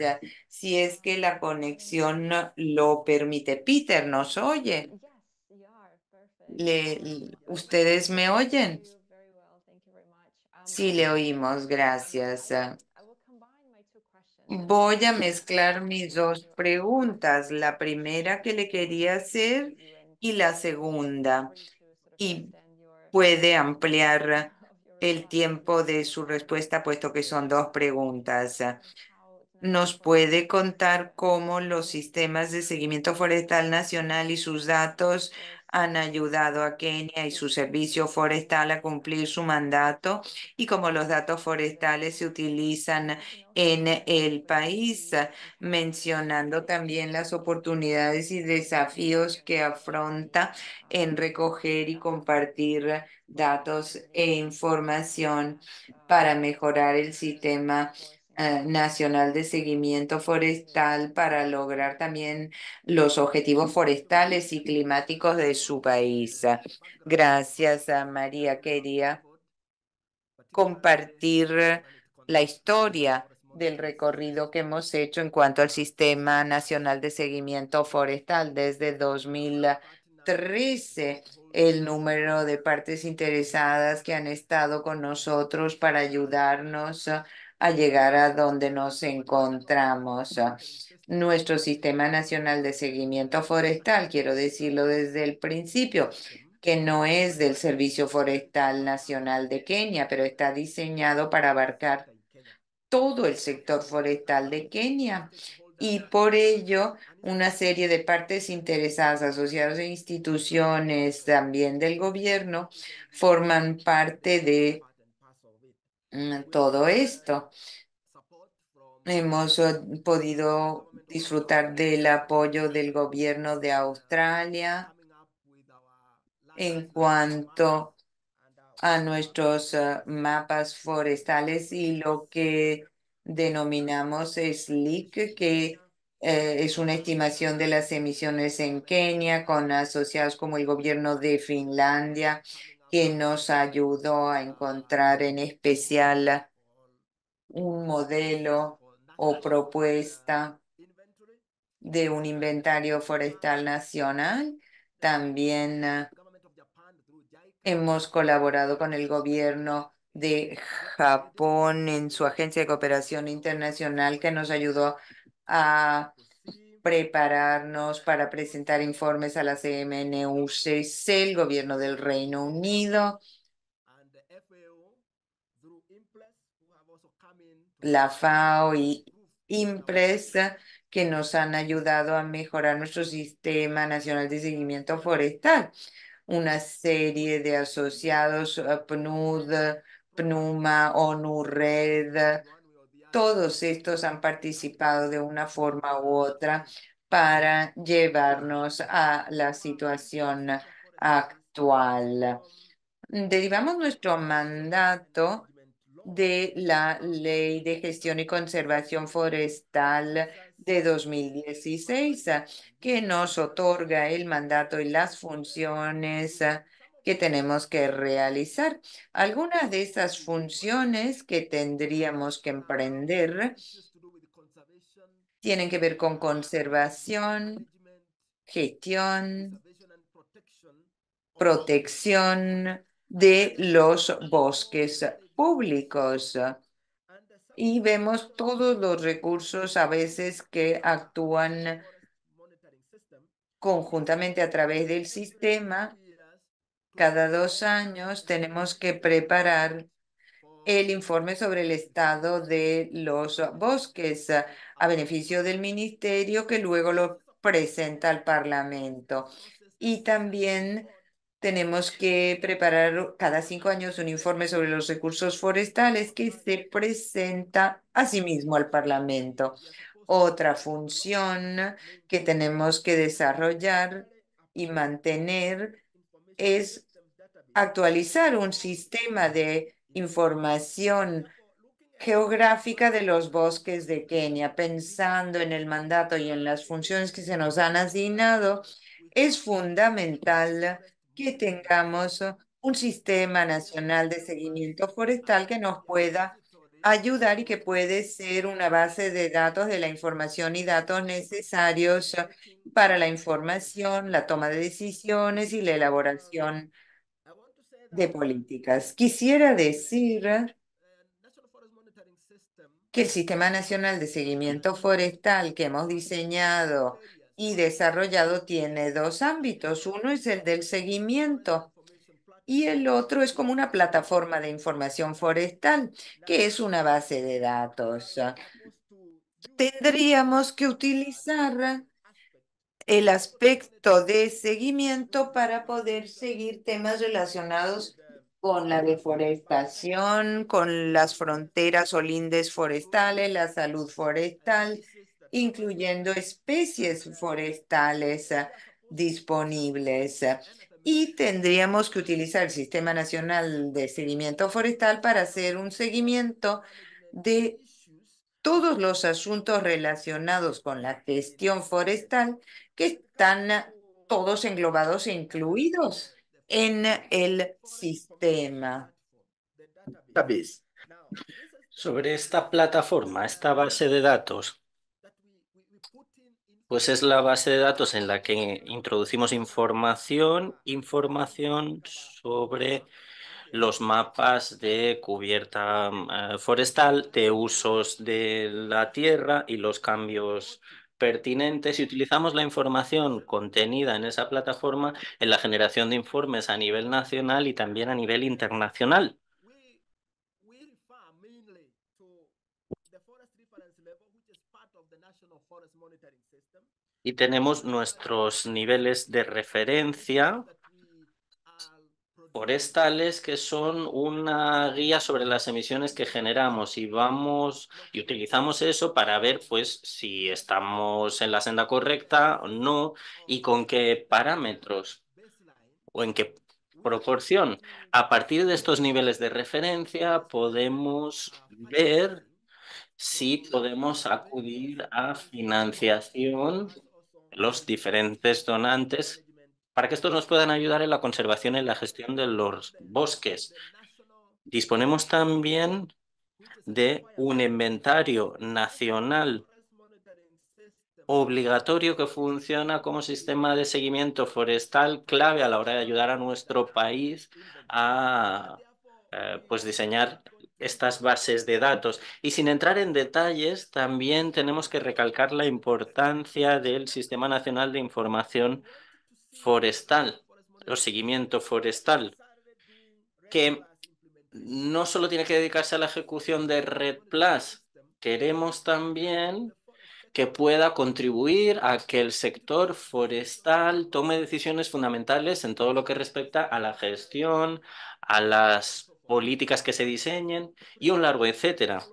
Si es que la conexión lo permite. Peter, ¿nos oye? ¿Ustedes me oyen? Sí, le oímos. Gracias. Voy a mezclar mis dos preguntas. La primera que le quería hacer y la segunda y puede ampliar el tiempo de su respuesta, puesto que son dos preguntas. ¿Nos puede contar cómo los sistemas de seguimiento forestal nacional y sus datos han ayudado a Kenia y su servicio forestal a cumplir su mandato y cómo los datos forestales se utilizan en el país, mencionando también las oportunidades y desafíos que afronta en recoger y compartir datos e información para mejorar el sistema eh, nacional de Seguimiento Forestal para lograr también los objetivos forestales y climáticos de su país. Gracias a María. Quería compartir la historia del recorrido que hemos hecho en cuanto al Sistema Nacional de Seguimiento Forestal desde 2013 el número de partes interesadas que han estado con nosotros para ayudarnos a llegar a donde nos encontramos. ¿ah? Nuestro Sistema Nacional de Seguimiento Forestal, quiero decirlo desde el principio, que no es del Servicio Forestal Nacional de Kenia, pero está diseñado para abarcar todo el sector forestal de Kenia y por ello una serie de partes interesadas, asociados e instituciones también del gobierno, forman parte de Mm, todo esto. Hemos eh, podido disfrutar del apoyo del gobierno de Australia en cuanto a nuestros eh, mapas forestales y lo que denominamos SLIC, que eh, es una estimación de las emisiones en Kenia, con asociados como el gobierno de Finlandia que nos ayudó a encontrar en especial un modelo o propuesta de un inventario forestal nacional. También eh, hemos colaborado con el gobierno de Japón en su agencia de cooperación internacional que nos ayudó a prepararnos para presentar informes a la CMNUCC, el gobierno del Reino Unido, la FAO y IMPRES, que nos han ayudado a mejorar nuestro sistema nacional de seguimiento forestal. Una serie de asociados, eh, PNUD, PNUMA, ONU todos estos han participado de una forma u otra para llevarnos a la situación actual. Derivamos nuestro mandato de la Ley de Gestión y Conservación Forestal de 2016, que nos otorga el mandato y las funciones que tenemos que realizar. Algunas de esas funciones que tendríamos que emprender tienen que ver con conservación, gestión, protección de los bosques públicos. Y vemos todos los recursos a veces que actúan conjuntamente a través del sistema cada dos años tenemos que preparar el informe sobre el estado de los bosques ah, a beneficio del ministerio que luego lo presenta al Parlamento. Y también tenemos que preparar cada cinco años un informe sobre los recursos forestales que se presenta a sí mismo al Parlamento. Otra función que tenemos que desarrollar y mantener es actualizar un sistema de información geográfica de los bosques de Kenia, pensando en el mandato y en las funciones que se nos han asignado, es fundamental que tengamos un sistema nacional de seguimiento forestal que nos pueda ayudar y que puede ser una base de datos de la información y datos necesarios para la información, la toma de decisiones y la elaboración de políticas. Quisiera decir que el Sistema Nacional de Seguimiento Forestal que hemos diseñado y desarrollado tiene dos ámbitos. Uno es el del seguimiento y el otro es como una plataforma de información forestal, que es una base de datos. Tendríamos que utilizar el aspecto de seguimiento para poder seguir temas relacionados con la deforestación, con las fronteras o lindes forestales, la salud forestal, incluyendo especies forestales disponibles y tendríamos que utilizar el Sistema Nacional de Seguimiento Forestal para hacer un seguimiento de todos los asuntos relacionados con la gestión forestal que están todos englobados e incluidos en el sistema. Sobre esta plataforma, esta base de datos, pues es la base de datos en la que introducimos información, información sobre los mapas de cubierta mm, eh, forestal, de usos de la tierra y los cambios pertinentes y utilizamos la información contenida en esa plataforma en la generación de informes a nivel nacional y también a nivel internacional. y tenemos nuestros niveles de referencia forestales que son una guía sobre las emisiones que generamos y vamos y utilizamos eso para ver pues si estamos en la senda correcta o no y con qué parámetros o en qué proporción. A partir de estos niveles de referencia podemos ver si podemos acudir a financiación los diferentes donantes para que estos nos puedan ayudar en la conservación y la gestión de los bosques. Disponemos también de un inventario nacional obligatorio que funciona como sistema de seguimiento forestal clave a la hora de ayudar a nuestro país a eh, pues diseñar estas bases de datos. Y sin entrar en detalles, también tenemos que recalcar la importancia del Sistema Nacional de Información Forestal, o seguimiento forestal, que no solo tiene que dedicarse a la ejecución de Red Plus, queremos también que pueda contribuir a que el sector forestal tome decisiones fundamentales en todo lo que respecta a la gestión, a las políticas que se diseñen y un largo etcétera,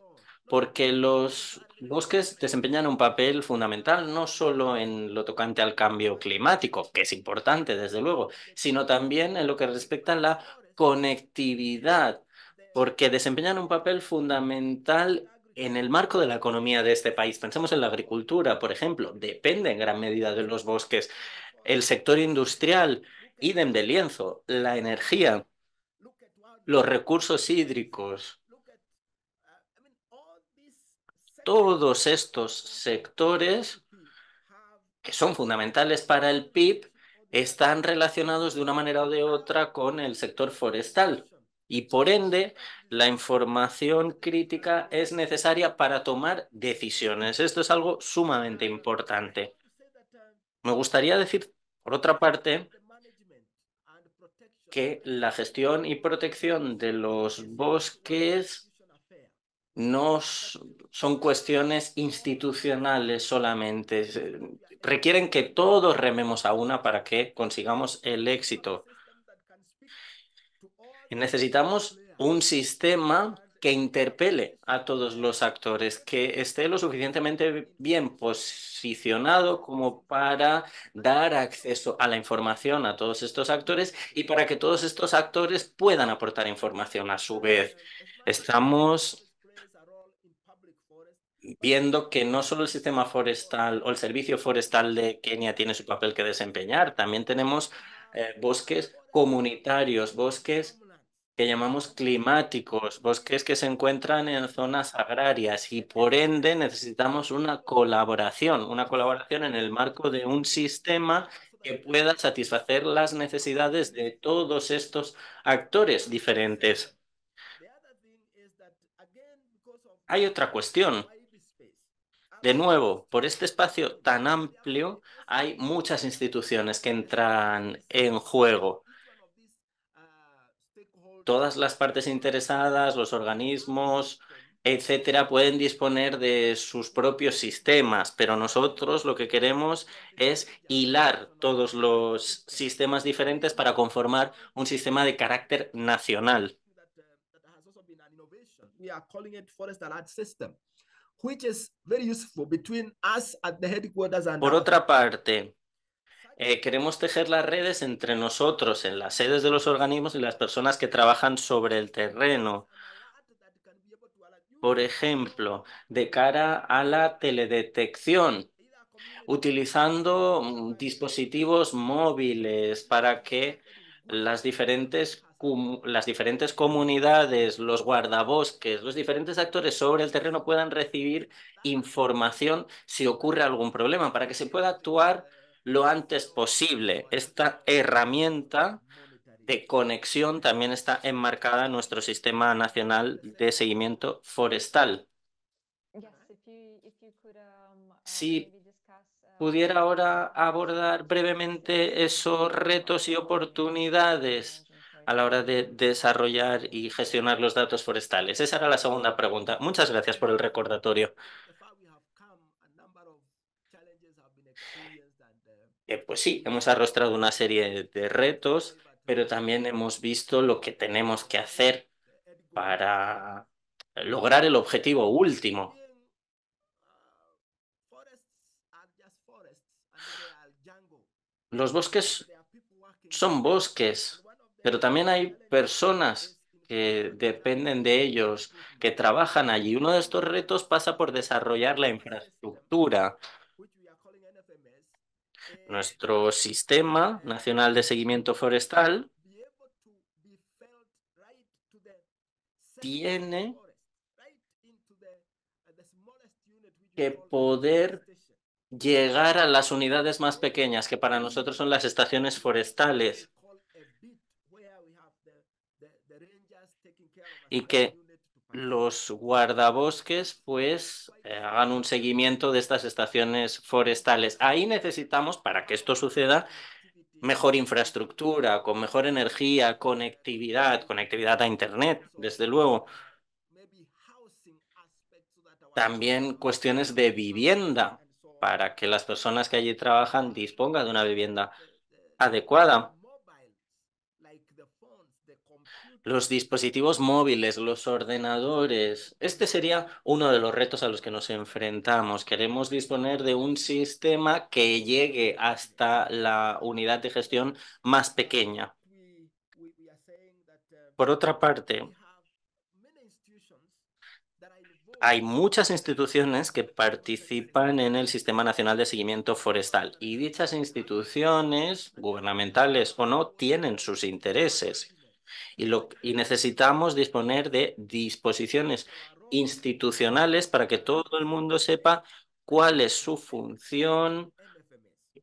porque los bosques desempeñan un papel fundamental no solo en lo tocante al cambio climático, que es importante desde luego, sino también en lo que respecta a la conectividad, porque desempeñan un papel fundamental en el marco de la economía de este país. Pensemos en la agricultura, por ejemplo, depende en gran medida de los bosques, el sector industrial, idem de lienzo, la energía los recursos hídricos. Todos estos sectores que son fundamentales para el PIB están relacionados de una manera o de otra con el sector forestal. Y por ende, la información crítica es necesaria para tomar decisiones. Esto es algo sumamente importante. Me gustaría decir, por otra parte, que la gestión y protección de los bosques no son cuestiones institucionales solamente. Requieren que todos rememos a una para que consigamos el éxito. y Necesitamos un sistema que interpele a todos los actores, que esté lo suficientemente bien posicionado como para dar acceso a la información a todos estos actores y para que todos estos actores puedan aportar información a su vez. Estamos viendo que no solo el sistema forestal o el servicio forestal de Kenia tiene su papel que desempeñar, también tenemos eh, bosques comunitarios, bosques que llamamos climáticos, bosques que se encuentran en zonas agrarias y por ende necesitamos una colaboración, una colaboración en el marco de un sistema que pueda satisfacer las necesidades de todos estos actores diferentes. Hay otra cuestión. De nuevo, por este espacio tan amplio hay muchas instituciones que entran en juego todas las partes interesadas, los organismos, etcétera, pueden disponer de sus propios sistemas, pero nosotros lo que queremos es hilar todos los sistemas diferentes para conformar un sistema de carácter nacional. Por otra parte, eh, queremos tejer las redes entre nosotros, en las sedes de los organismos y las personas que trabajan sobre el terreno. Por ejemplo, de cara a la teledetección, utilizando mm, dispositivos móviles para que las diferentes las diferentes comunidades, los guardabosques, los diferentes actores sobre el terreno puedan recibir información si ocurre algún problema, para que se pueda actuar lo antes posible. Esta herramienta de conexión también está enmarcada en nuestro Sistema Nacional de Seguimiento Forestal. Si pudiera ahora abordar brevemente esos retos y oportunidades a la hora de desarrollar y gestionar los datos forestales. Esa era la segunda pregunta. Muchas gracias por el recordatorio. Eh, pues sí, hemos arrostrado una serie de retos, pero también hemos visto lo que tenemos que hacer para lograr el objetivo último. Los bosques son bosques, pero también hay personas que dependen de ellos, que trabajan allí. Uno de estos retos pasa por desarrollar la infraestructura, nuestro sistema nacional de seguimiento forestal tiene que poder llegar a las unidades más pequeñas, que para nosotros son las estaciones forestales, y que los guardabosques pues eh, hagan un seguimiento de estas estaciones forestales. Ahí necesitamos, para que esto suceda, mejor infraestructura, con mejor energía, conectividad, conectividad a Internet, desde luego. También cuestiones de vivienda, para que las personas que allí trabajan dispongan de una vivienda adecuada. los dispositivos móviles, los ordenadores. Este sería uno de los retos a los que nos enfrentamos. Queremos disponer de un sistema que llegue hasta la unidad de gestión más pequeña. Por otra parte, hay muchas instituciones que participan en el Sistema Nacional de Seguimiento Forestal y dichas instituciones, gubernamentales o no, tienen sus intereses y, necesitamos disponer de disposiciones institucionales para que todo el mundo sepa cuál es su función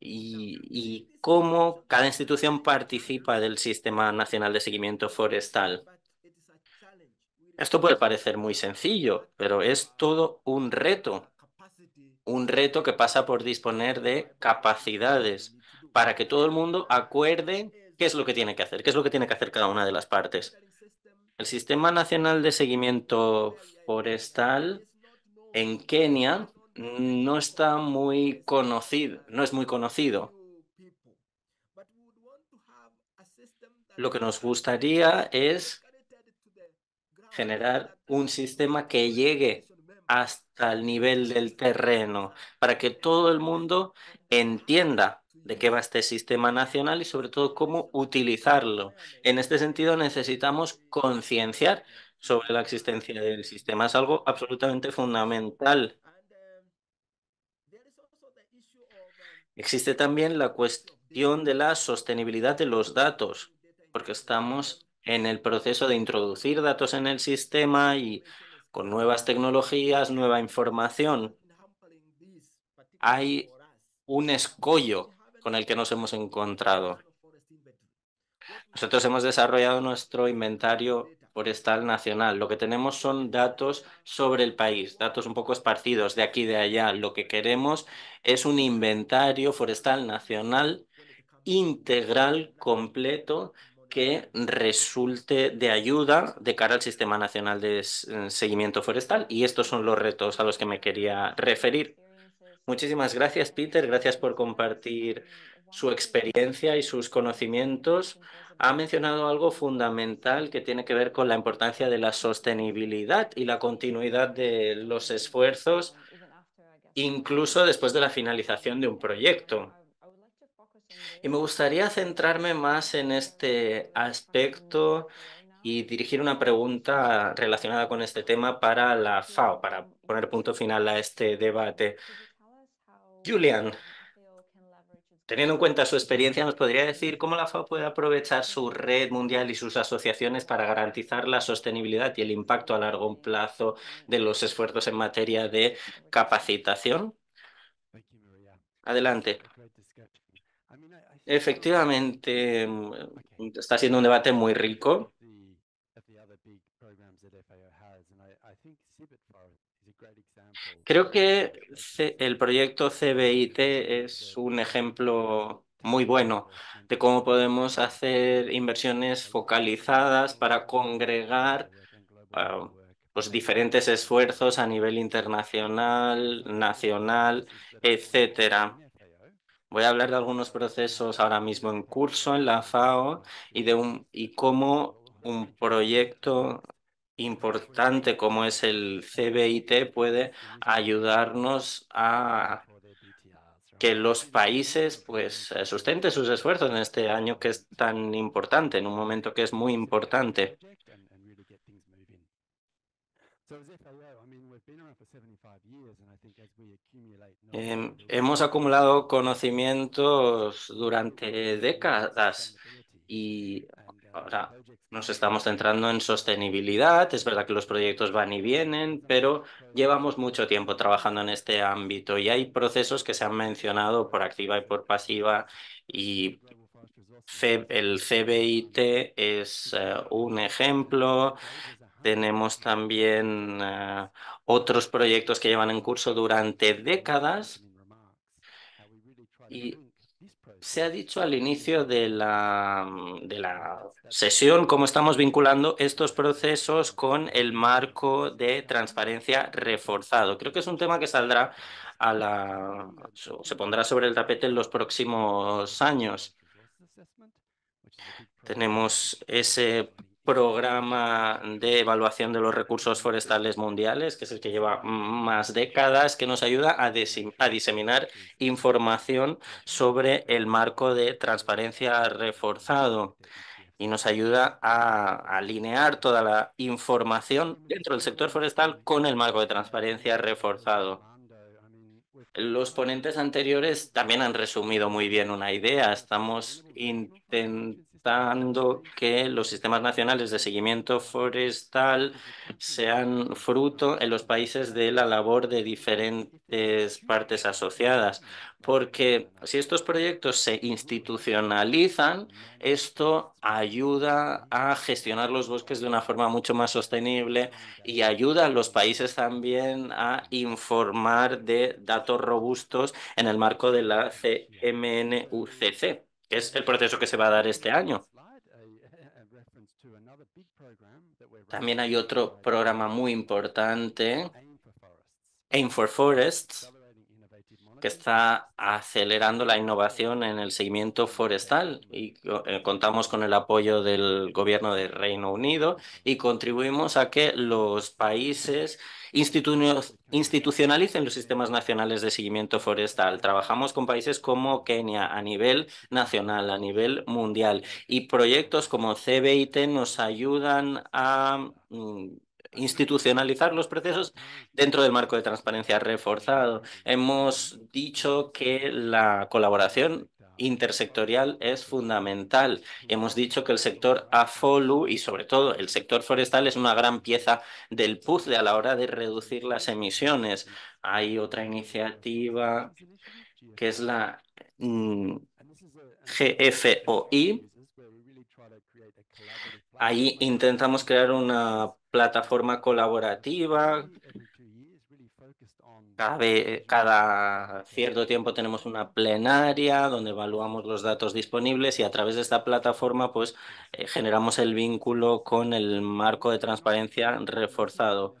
y cómo cada institución participa del Sistema Nacional de Seguimiento Forestal. Esto puede parecer muy sencillo, pero es todo un reto. Un reto que pasa por disponer de capacidades para que todo el mundo acuerde ¿Qué es lo que tiene que hacer? ¿Qué es lo que tiene que hacer cada una de las partes? El Sistema Nacional de Seguimiento Forestal en Kenia no está muy conocido, no es muy conocido. Lo que nos gustaría es generar un sistema que llegue hasta el nivel del terreno para que todo el mundo entienda de qué va este sistema nacional y sobre todo cómo utilizarlo. En este sentido necesitamos concienciar sobre la existencia del sistema. Es algo absolutamente fundamental. Existe también la cuestión de la sostenibilidad de los datos, porque estamos en el proceso de introducir datos en el sistema y con nuevas tecnologías, nueva información. Hay un escollo con el que nos hemos encontrado. Nosotros hemos desarrollado nuestro inventario forestal nacional. Lo que tenemos son datos sobre el país, datos un poco esparcidos de aquí y de allá. Lo que queremos es un inventario forestal nacional integral, completo, que resulte de ayuda de cara al Sistema Nacional de Seguimiento Forestal. Y estos son los retos a los que me quería referir. Muchísimas gracias, Peter. Gracias por compartir su experiencia y sus conocimientos. Ha mencionado algo fundamental que tiene que ver con la importancia de la sostenibilidad y la continuidad de los esfuerzos, incluso después de la finalización de un proyecto. Y me gustaría centrarme más en este aspecto y dirigir una pregunta relacionada con este tema para la FAO, para poner punto final a este debate. Julian, teniendo en cuenta su experiencia, ¿nos podría decir cómo la FAO puede aprovechar su red mundial y sus asociaciones para garantizar la sostenibilidad y el impacto a largo plazo de los esfuerzos en materia de capacitación? Adelante. Efectivamente, mm, está siendo un debate muy rico. Creo que el proyecto CBIT es un ejemplo muy bueno de cómo podemos hacer inversiones focalizadas para congregar los ah, pues, diferentes esfuerzos a nivel internacional, nacional, etcétera. Voy a hablar de algunos procesos ahora mismo en curso en la FAO y de un y cómo un proyecto importante como es el CBIT puede ayudarnos a que los países pues eh, sustenten sus esfuerzos en este año que es tan importante, en un momento que es muy importante. Em, hemos acumulado conocimientos durante décadas y Ahora nos estamos centrando en sostenibilidad, es verdad que los proyectos van y vienen, pero llevamos mucho tiempo trabajando en este ámbito y hay procesos que se han mencionado por activa y por pasiva y el CBIT es eh, un ejemplo. Tenemos también eh, otros proyectos que llevan en curso durante décadas se ha dicho al inicio de la, de la, sesión cómo estamos vinculando estos procesos con el marco de transparencia reforzado. Creo que es un tema que saldrá a la. se pondrá sobre el tapete en los próximos años. Tenemos ese programa de evaluación de los recursos forestales mundiales, que es el que lleva más décadas, que nos ayuda a, diseminar información sobre el marco de transparencia reforzado y nos ayuda a alinear toda la información dentro del sector forestal con el marco de transparencia reforzado. Los ponentes anteriores también han resumido muy bien una idea. Estamos intentando que los sistemas nacionales de seguimiento forestal sean fruto en los países de la labor de diferentes partes asociadas. Porque si estos proyectos se institucionalizan, esto ayuda a gestionar los bosques de una forma mucho más sostenible y ayuda a los países también a informar de datos robustos en el marco de la CMNUCC es el proceso que se va a dar este año. También hay otro programa muy importante, Aim for Forests, que está acelerando la innovación en el seguimiento forestal y eh, contamos con el apoyo del gobierno del Reino Unido y contribuimos a que los países institucionalicen los sistemas nacionales de seguimiento forestal. Trabajamos con países como Kenia a nivel nacional, a nivel mundial, y proyectos como CBIT nos ayudan a mm, institucionalizar los procesos dentro del marco de transparencia reforzado. Hemos dicho que la colaboración intersectorial es fundamental. Hemos dicho que el sector AFOLU y sobre todo el sector forestal es una gran pieza del puzzle a la hora de reducir las emisiones. Hay otra iniciativa que es la mm, GFOI. Ahí intentamos crear una plataforma colaborativa cada, cada, cierto tiempo tenemos una plenaria donde evaluamos los datos disponibles y a través de esta plataforma pues eh, generamos el vínculo con el marco de transparencia reforzado.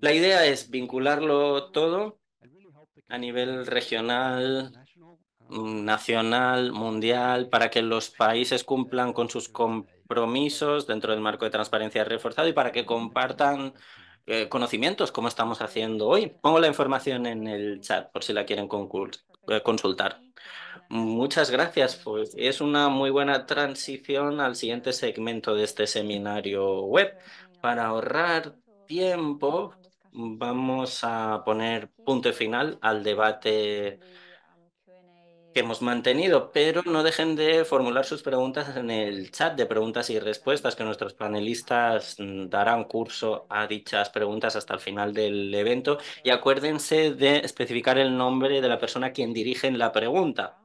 La idea es vincularlo todo a nivel regional, nacional, mundial, para que los países cumplan con sus compromisos dentro del marco de transparencia reforzado y para que compartan eh, conocimientos, como estamos haciendo hoy. Pongo la información en el chat por si la quieren eh, consultar. Muchas gracias. Pues es una muy buena transición al siguiente segmento de este seminario web. Para ahorrar tiempo, vamos a poner punto final al debate que hemos mantenido, pero no dejen de formular sus preguntas en el chat de preguntas y respuestas, que nuestros panelistas mm, darán curso a dichas preguntas hasta el final del evento. Y acuérdense de especificar el nombre de la persona a quien dirigen la pregunta.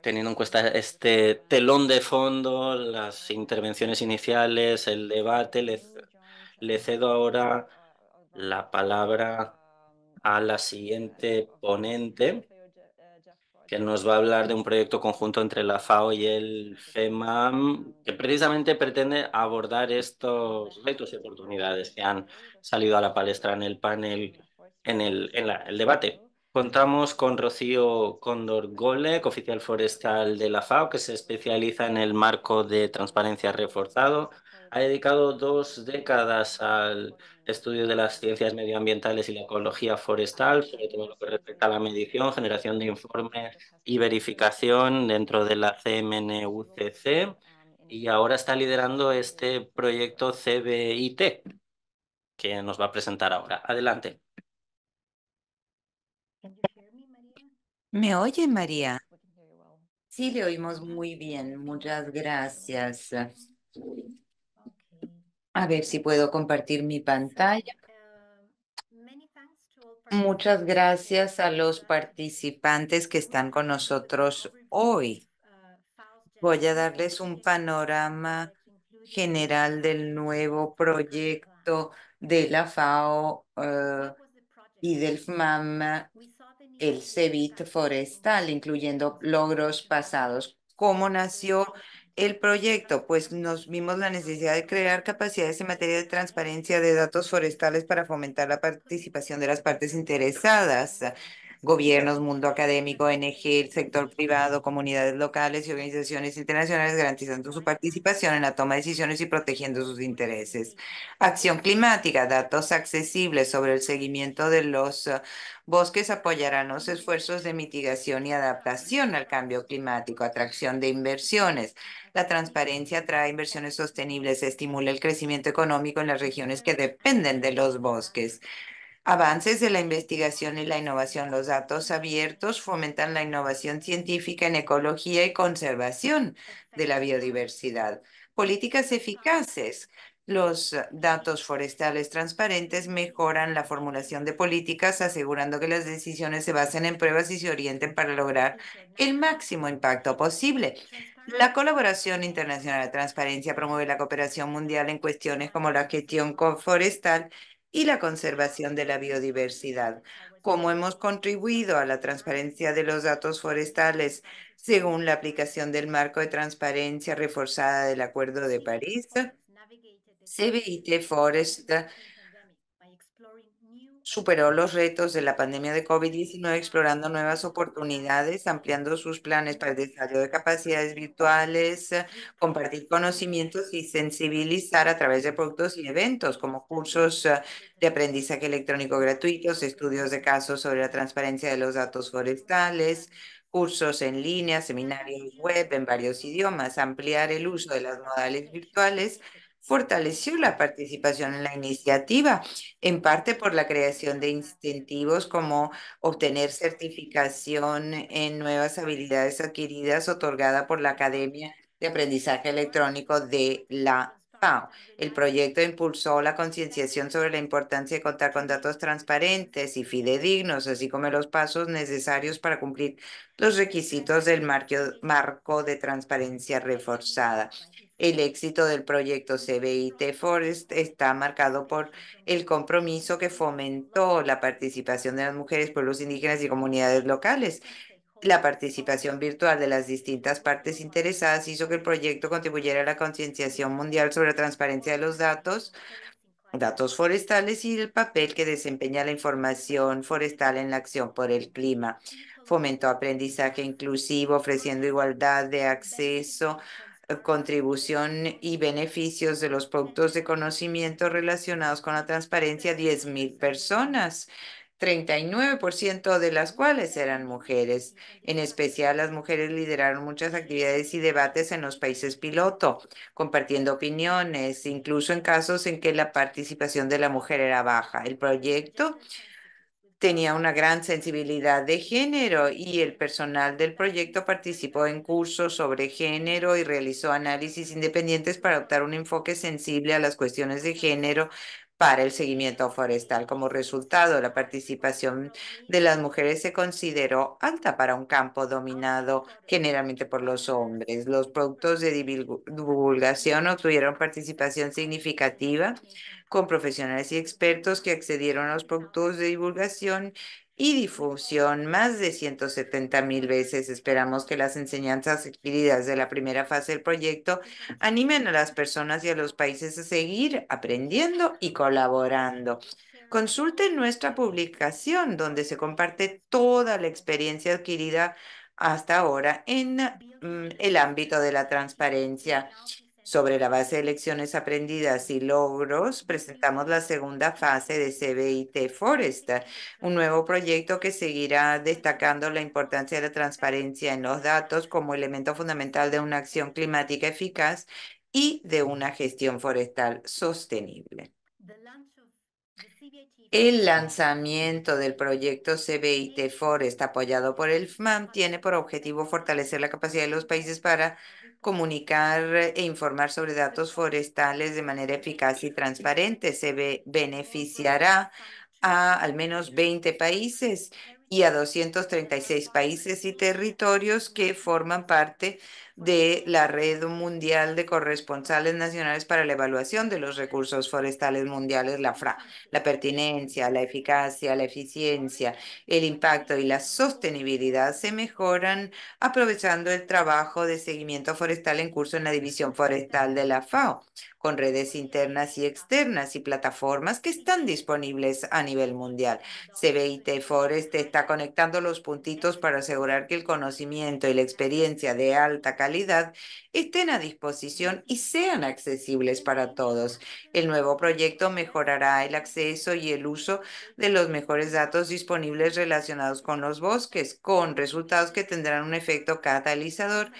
Teniendo en cuenta este telón de fondo, las intervenciones iniciales, el debate, le cedo ahora la palabra a la siguiente ponente que nos va a hablar de un proyecto conjunto entre la FAO y el FEMAM, que precisamente pretende abordar estos retos y oportunidades que han salido a la palestra en el panel, en el, en la, debate. Contamos con Rocío Condor Golek, oficial forestal de la FAO, que se especializa en el marco de transparencia reforzado, ha dedicado dos décadas al estudio de las ciencias medioambientales y la ecología forestal, sobre todo lo que respecta a la medición, generación de informes y verificación dentro de la CMNUCC. Y ahora está liderando este proyecto CBIT, que nos va a presentar ahora. Adelante. ¿Me oye, María? Sí, le oímos muy bien. Muchas gracias. A ver si puedo compartir mi pantalla. Um, um, Muchas gracias a los participantes que están con nosotros hoy. Uh, Voy a darles un panorama general del nuevo proyecto de la FAO uh, y del FMAM, el CEBIT forestal, incluyendo logros pasados. ¿Cómo nació? El proyecto, pues nos vimos la necesidad de crear capacidades en materia de transparencia de datos forestales para fomentar la participación de las partes interesadas, gobiernos, mundo académico, ONG, el sector privado, comunidades locales y organizaciones internacionales, garantizando su participación en la toma de decisiones y protegiendo sus intereses. Acción climática, datos accesibles sobre el seguimiento de los eh, bosques apoyarán los esfuerzos de mitigación y adaptación al cambio climático, atracción de inversiones. La transparencia atrae inversiones sostenibles, estimula el crecimiento económico en las regiones que dependen de los bosques. Avances de la investigación y la innovación. Los datos abiertos fomentan la innovación científica en ecología y conservación de la biodiversidad. Políticas eficaces. Los datos forestales transparentes mejoran la formulación de políticas, asegurando que las decisiones se basen en pruebas y se orienten para lograr el máximo impacto posible. La colaboración internacional de transparencia promueve la cooperación mundial en cuestiones como la gestión forestal y la conservación de la biodiversidad. Como hemos contribuido a la transparencia de los datos forestales según la aplicación del marco de transparencia reforzada del Acuerdo de París, CBIT Forest superó los retos de la pandemia de COVID-19 explorando nuevas oportunidades, ampliando sus planes para el desarrollo de capacidades virtuales, compartir conocimientos y sensibilizar a través de productos y eventos como cursos eh, de aprendizaje electrónico gratuitos, estudios de casos sobre la transparencia de los datos forestales, cursos en línea, seminarios web en varios idiomas, ampliar el uso de las modales virtuales fortaleció la participación en la iniciativa, en parte por la creación de incentivos como obtener certificación en nuevas habilidades adquiridas otorgada por la Academia de Aprendizaje Electrónico de la FAO. El proyecto impulsó la concienciación sobre la importancia de contar con datos transparentes y fidedignos, así como los pasos necesarios para cumplir los requisitos del marco de transparencia reforzada. El éxito del proyecto CBIT Forest está marcado por el compromiso que fomentó la participación de las mujeres, pueblos indígenas y comunidades locales. La participación virtual de las distintas partes interesadas hizo que el proyecto contribuyera a la concienciación mundial sobre la transparencia de los datos, datos forestales y el papel que desempeña la información forestal en la acción por el clima. Fomentó aprendizaje inclusivo, ofreciendo igualdad de acceso contribución y beneficios de los productos de conocimiento relacionados con la transparencia 10.000 personas. 39% de las cuales eran mujeres. En especial, las mujeres lideraron muchas actividades y debates en los países piloto, compartiendo opiniones, incluso en casos en que la participación de la mujer era baja. El proyecto tenía una gran sensibilidad de género y el personal del proyecto participó en cursos sobre género y realizó análisis independientes para adoptar un enfoque sensible a las cuestiones de género para el seguimiento forestal. Como resultado, la participación de las mujeres se consideró alta para un campo dominado generalmente por los hombres. Los productos de divulgación obtuvieron participación significativa con profesionales y expertos que accedieron a los productos de divulgación y difusión más de 170 mil veces. Esperamos que las enseñanzas adquiridas de la primera fase del proyecto animen a las personas y a los países a seguir aprendiendo y colaborando. Consulte nuestra publicación donde se comparte toda la experiencia adquirida hasta ahora en mm, el ámbito de la transparencia. Sobre la base de lecciones aprendidas y logros, presentamos la segunda fase de CBIT Forest, un nuevo proyecto que seguirá destacando la importancia de la transparencia en los datos como elemento fundamental de una acción climática eficaz y de una gestión forestal sostenible. El lanzamiento del proyecto CBIT Forest, apoyado por el FMAM, tiene por objetivo fortalecer la capacidad de los países para comunicar e informar sobre datos forestales de manera eficaz y transparente. Se beneficiará a al menos 20 países y a 236 países y territorios que forman parte de la Red Mundial de Corresponsales Nacionales para la Evaluación de los Recursos Forestales Mundiales, la FRA, la pertinencia, la eficacia, la eficiencia, el impacto y la sostenibilidad se mejoran aprovechando el trabajo de seguimiento forestal en curso en la División Forestal de la FAO, con redes internas y externas y plataformas que están disponibles a nivel mundial. CBIT Forest está conectando los puntitos para asegurar que el conocimiento y la experiencia de alta calidad estén a disposición y sean accesibles para todos. El nuevo proyecto mejorará el acceso y el uso de los mejores datos disponibles relacionados con los bosques, con resultados que tendrán un efecto catalizador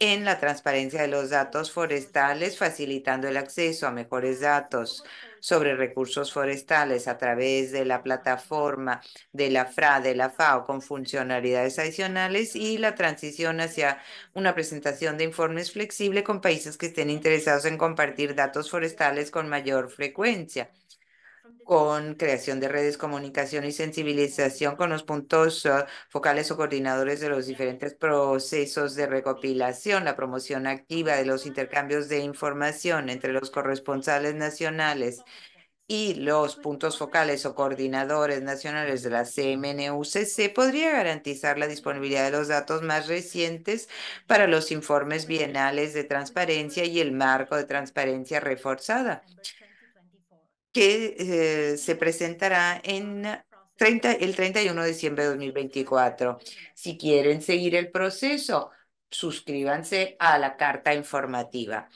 en la transparencia de los datos forestales, facilitando el acceso a mejores datos sobre recursos forestales a través de la plataforma de la FRA, de la FAO, con funcionalidades adicionales y la transición hacia una presentación de informes flexible con países que estén interesados en compartir datos forestales con mayor frecuencia con creación de redes, comunicación y sensibilización con los puntos ah, focales o coordinadores de los diferentes procesos de recopilación, la promoción activa de los intercambios de información entre los corresponsales nacionales y los puntos focales o coordinadores nacionales de la CMNUCC podría garantizar la disponibilidad de los datos más recientes para los informes bienales de transparencia y el marco de transparencia reforzada que eh, se presentará en 30, el 31 de diciembre de 2024. Si quieren seguir el proceso, suscríbanse a la carta informativa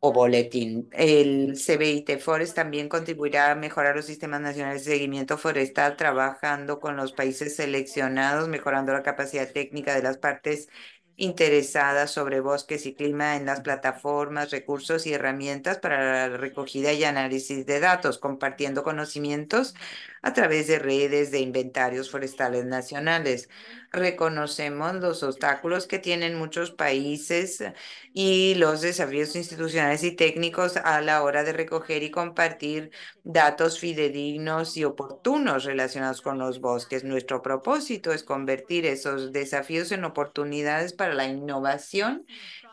o boletín. El CBIT Forest también contribuirá a mejorar los sistemas nacionales de seguimiento forestal, trabajando con los países seleccionados, mejorando la capacidad técnica de las partes interesadas sobre bosques y clima en las plataformas, recursos y herramientas para la recogida y análisis de datos, compartiendo conocimientos a través de redes de inventarios forestales nacionales reconocemos los obstáculos que tienen muchos países eh, y los desafíos institucionales y técnicos a la hora de recoger y compartir datos fidedignos y oportunos relacionados con los bosques. Nuestro propósito es convertir esos desafíos en oportunidades para la innovación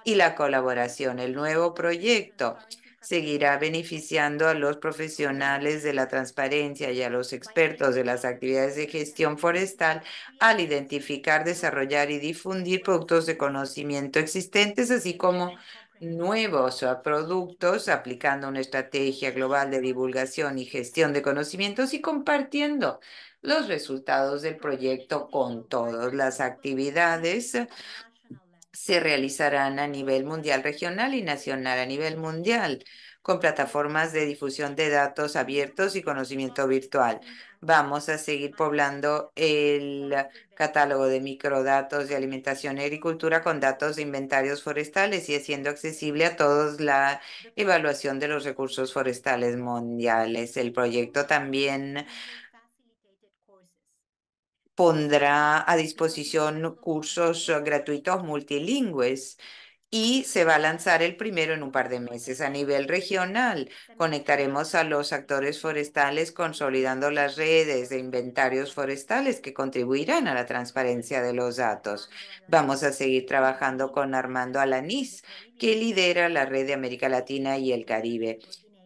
y la colaboración. El nuevo proyecto seguirá beneficiando a los profesionales de la transparencia y a los expertos de las actividades de gestión forestal al identificar, desarrollar y difundir productos de conocimiento existentes, así como nuevos productos aplicando una estrategia global de divulgación y gestión de conocimientos y compartiendo los resultados del proyecto con todas Las actividades se realizarán a nivel mundial regional y nacional. A nivel mundial, con plataformas de difusión de datos abiertos y conocimiento virtual. Vamos a seguir poblando el catálogo de microdatos de alimentación y e agricultura con datos de inventarios forestales y haciendo accesible a todos la evaluación de los recursos forestales mundiales. El proyecto también pondrá a disposición cursos eh, gratuitos multilingües y se va a lanzar el primero en un par de meses. A nivel regional, conectaremos a los actores forestales consolidando las redes de inventarios forestales que contribuirán a la transparencia de los datos. Vamos a seguir trabajando con Armando Alanís, que lidera la red de América Latina y el Caribe.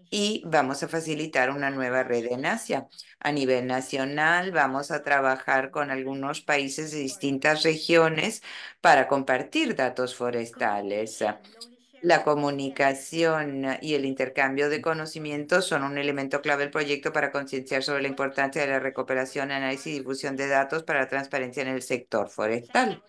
Y vamos a facilitar una nueva red en Asia a nivel nacional. Vamos a trabajar con algunos países de distintas regiones para compartir datos forestales. La comunicación y el intercambio de conocimientos son un elemento clave del proyecto para concienciar sobre la importancia de la recuperación, análisis y difusión de datos para la transparencia en el sector forestal.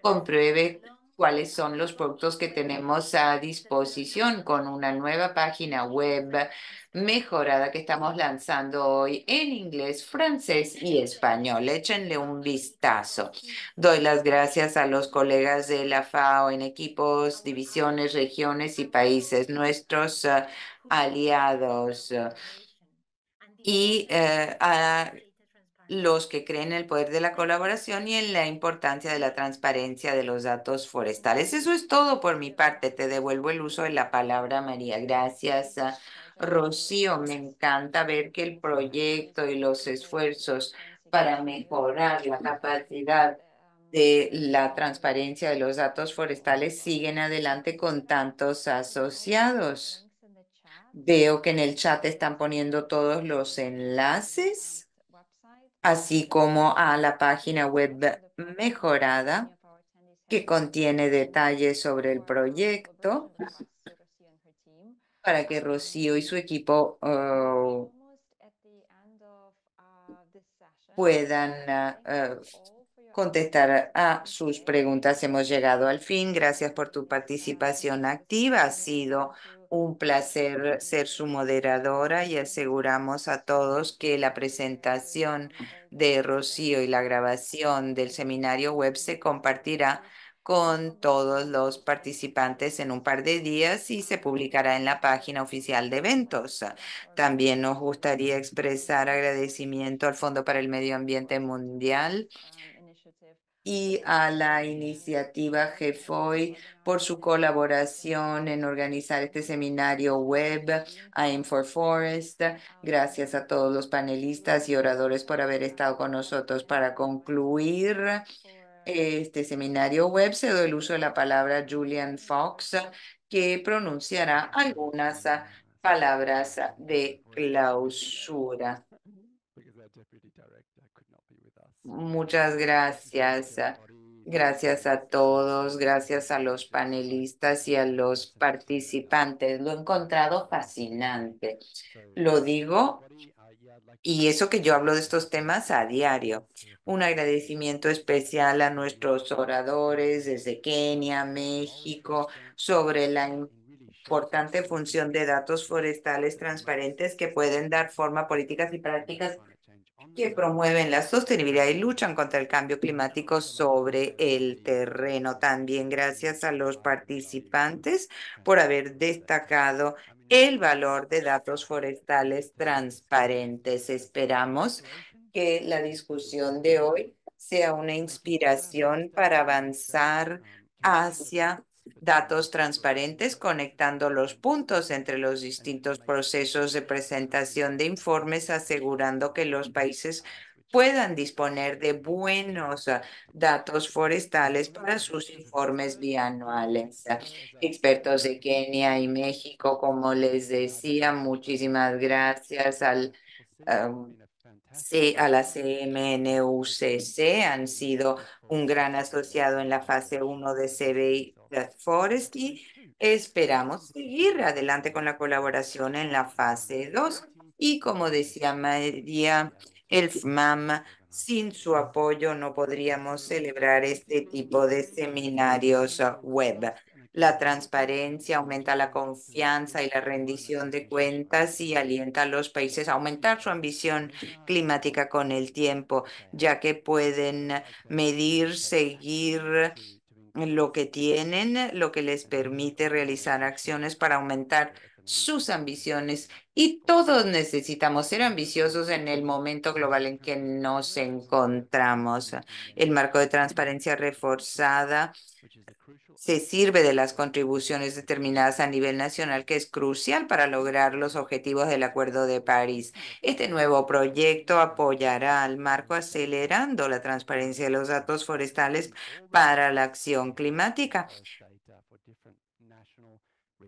Compruebe cuáles son los productos que tenemos a disposición con una nueva página web mejorada que estamos lanzando hoy en inglés, francés y español. Échenle un vistazo. Doy las gracias a los colegas de la FAO en equipos, divisiones, regiones y países, nuestros eh, aliados. y eh, a los que creen en el poder de la colaboración y en la importancia de la transparencia de los datos forestales. Eso es todo por mi parte. Te devuelvo el uso de la palabra, María. Gracias, Rocío. Me encanta ver que el proyecto y los esfuerzos para mejorar la capacidad de la transparencia de los datos forestales siguen adelante con tantos asociados. Veo que en el chat están poniendo todos los enlaces así como a la página web mejorada que contiene detalles sobre el proyecto para que Rocío y su equipo oh, puedan ah, ah, contestar a sus preguntas. Hemos llegado al fin. Gracias por tu participación activa. Ha sido un placer ser su moderadora y aseguramos a todos que la presentación de Rocío y la grabación del seminario web se compartirá con todos los participantes en un par de días y se publicará en la página oficial de eventos. También nos gustaría expresar agradecimiento al Fondo para el Medio Ambiente Mundial y a la iniciativa GFOI por su colaboración en organizar este seminario web I'm for Forest. Gracias a todos los panelistas y oradores por haber estado con nosotros. Para concluir este seminario web, Se cedo el uso de la palabra Julian Fox, que pronunciará algunas palabras de clausura. Muchas gracias. Ah, gracias a todos, gracias a los panelistas y a los participantes. Lo he encontrado fascinante. Lo digo y eso que yo hablo de estos temas a diario. Un agradecimiento especial a nuestros oradores desde Kenia, México, sobre la importante función de datos forestales transparentes que pueden dar forma a políticas y prácticas que promueven la sostenibilidad y luchan contra el cambio climático sobre el terreno. También gracias a los participantes por haber destacado el valor de datos forestales transparentes. Esperamos que la discusión de hoy sea una inspiración para avanzar hacia datos transparentes conectando los puntos entre los distintos procesos de presentación de informes, asegurando que los países puedan disponer de buenos ah, datos forestales para sus informes bianuales. Expertos de Kenia y México, como les decía, muchísimas gracias al... a la CMNUCC han sido un gran asociado en la fase 1 de CBI Forest y Esperamos seguir adelante con la colaboración en la fase 2 y como decía María, el FMAM, sin su apoyo no podríamos celebrar este tipo de seminarios web. La transparencia aumenta la confianza y la rendición de cuentas y alienta a los países a aumentar su ambición climática con el tiempo, ya que pueden medir, seguir lo que tienen, eh, lo que les permite realizar acciones para aumentar sus ambiciones. Y todos necesitamos ser ambiciosos en el momento global en que nos encontramos. El marco de transparencia reforzada se sirve de las contribuciones determinadas a nivel nacional, que es crucial para lograr los objetivos del Acuerdo de París. Este nuevo proyecto apoyará al marco acelerando la transparencia de los datos forestales para la acción climática,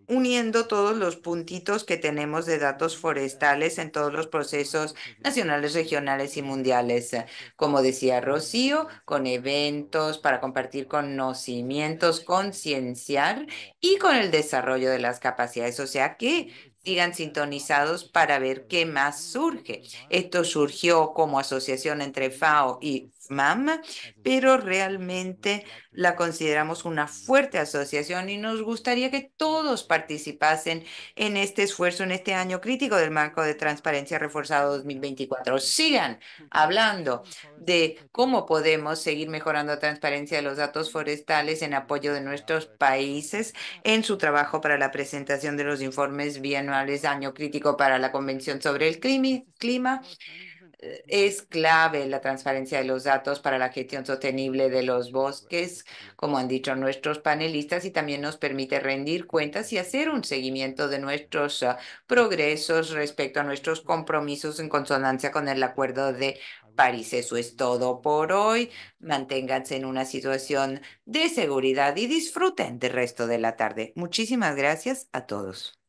uniendo todos los puntitos que tenemos de datos forestales en todos los procesos nacionales, regionales y mundiales. Eh, como decía Rocío, con eventos para compartir conocimientos, concienciar y con el desarrollo de las capacidades. O sea que sigan sintonizados para ver qué más surge. Esto surgió como asociación entre FAO y MAM, pero realmente la consideramos una fuerte asociación y nos gustaría que todos participasen en este esfuerzo, en este año crítico del marco de transparencia reforzado 2024. Sigan hablando de cómo podemos seguir mejorando la transparencia de los datos forestales en apoyo de nuestros países en su trabajo para la presentación de los informes bianuales año crítico para la Convención sobre el Clima eh, es clave la transparencia de los datos para la gestión sostenible de los bosques, como han dicho nuestros panelistas, y también nos permite rendir cuentas y hacer un seguimiento de nuestros ah, progresos respecto a nuestros compromisos en consonancia con el Acuerdo de París. Eso es todo por hoy. Manténganse en una situación de seguridad y disfruten del resto de la tarde. Muchísimas gracias a todos.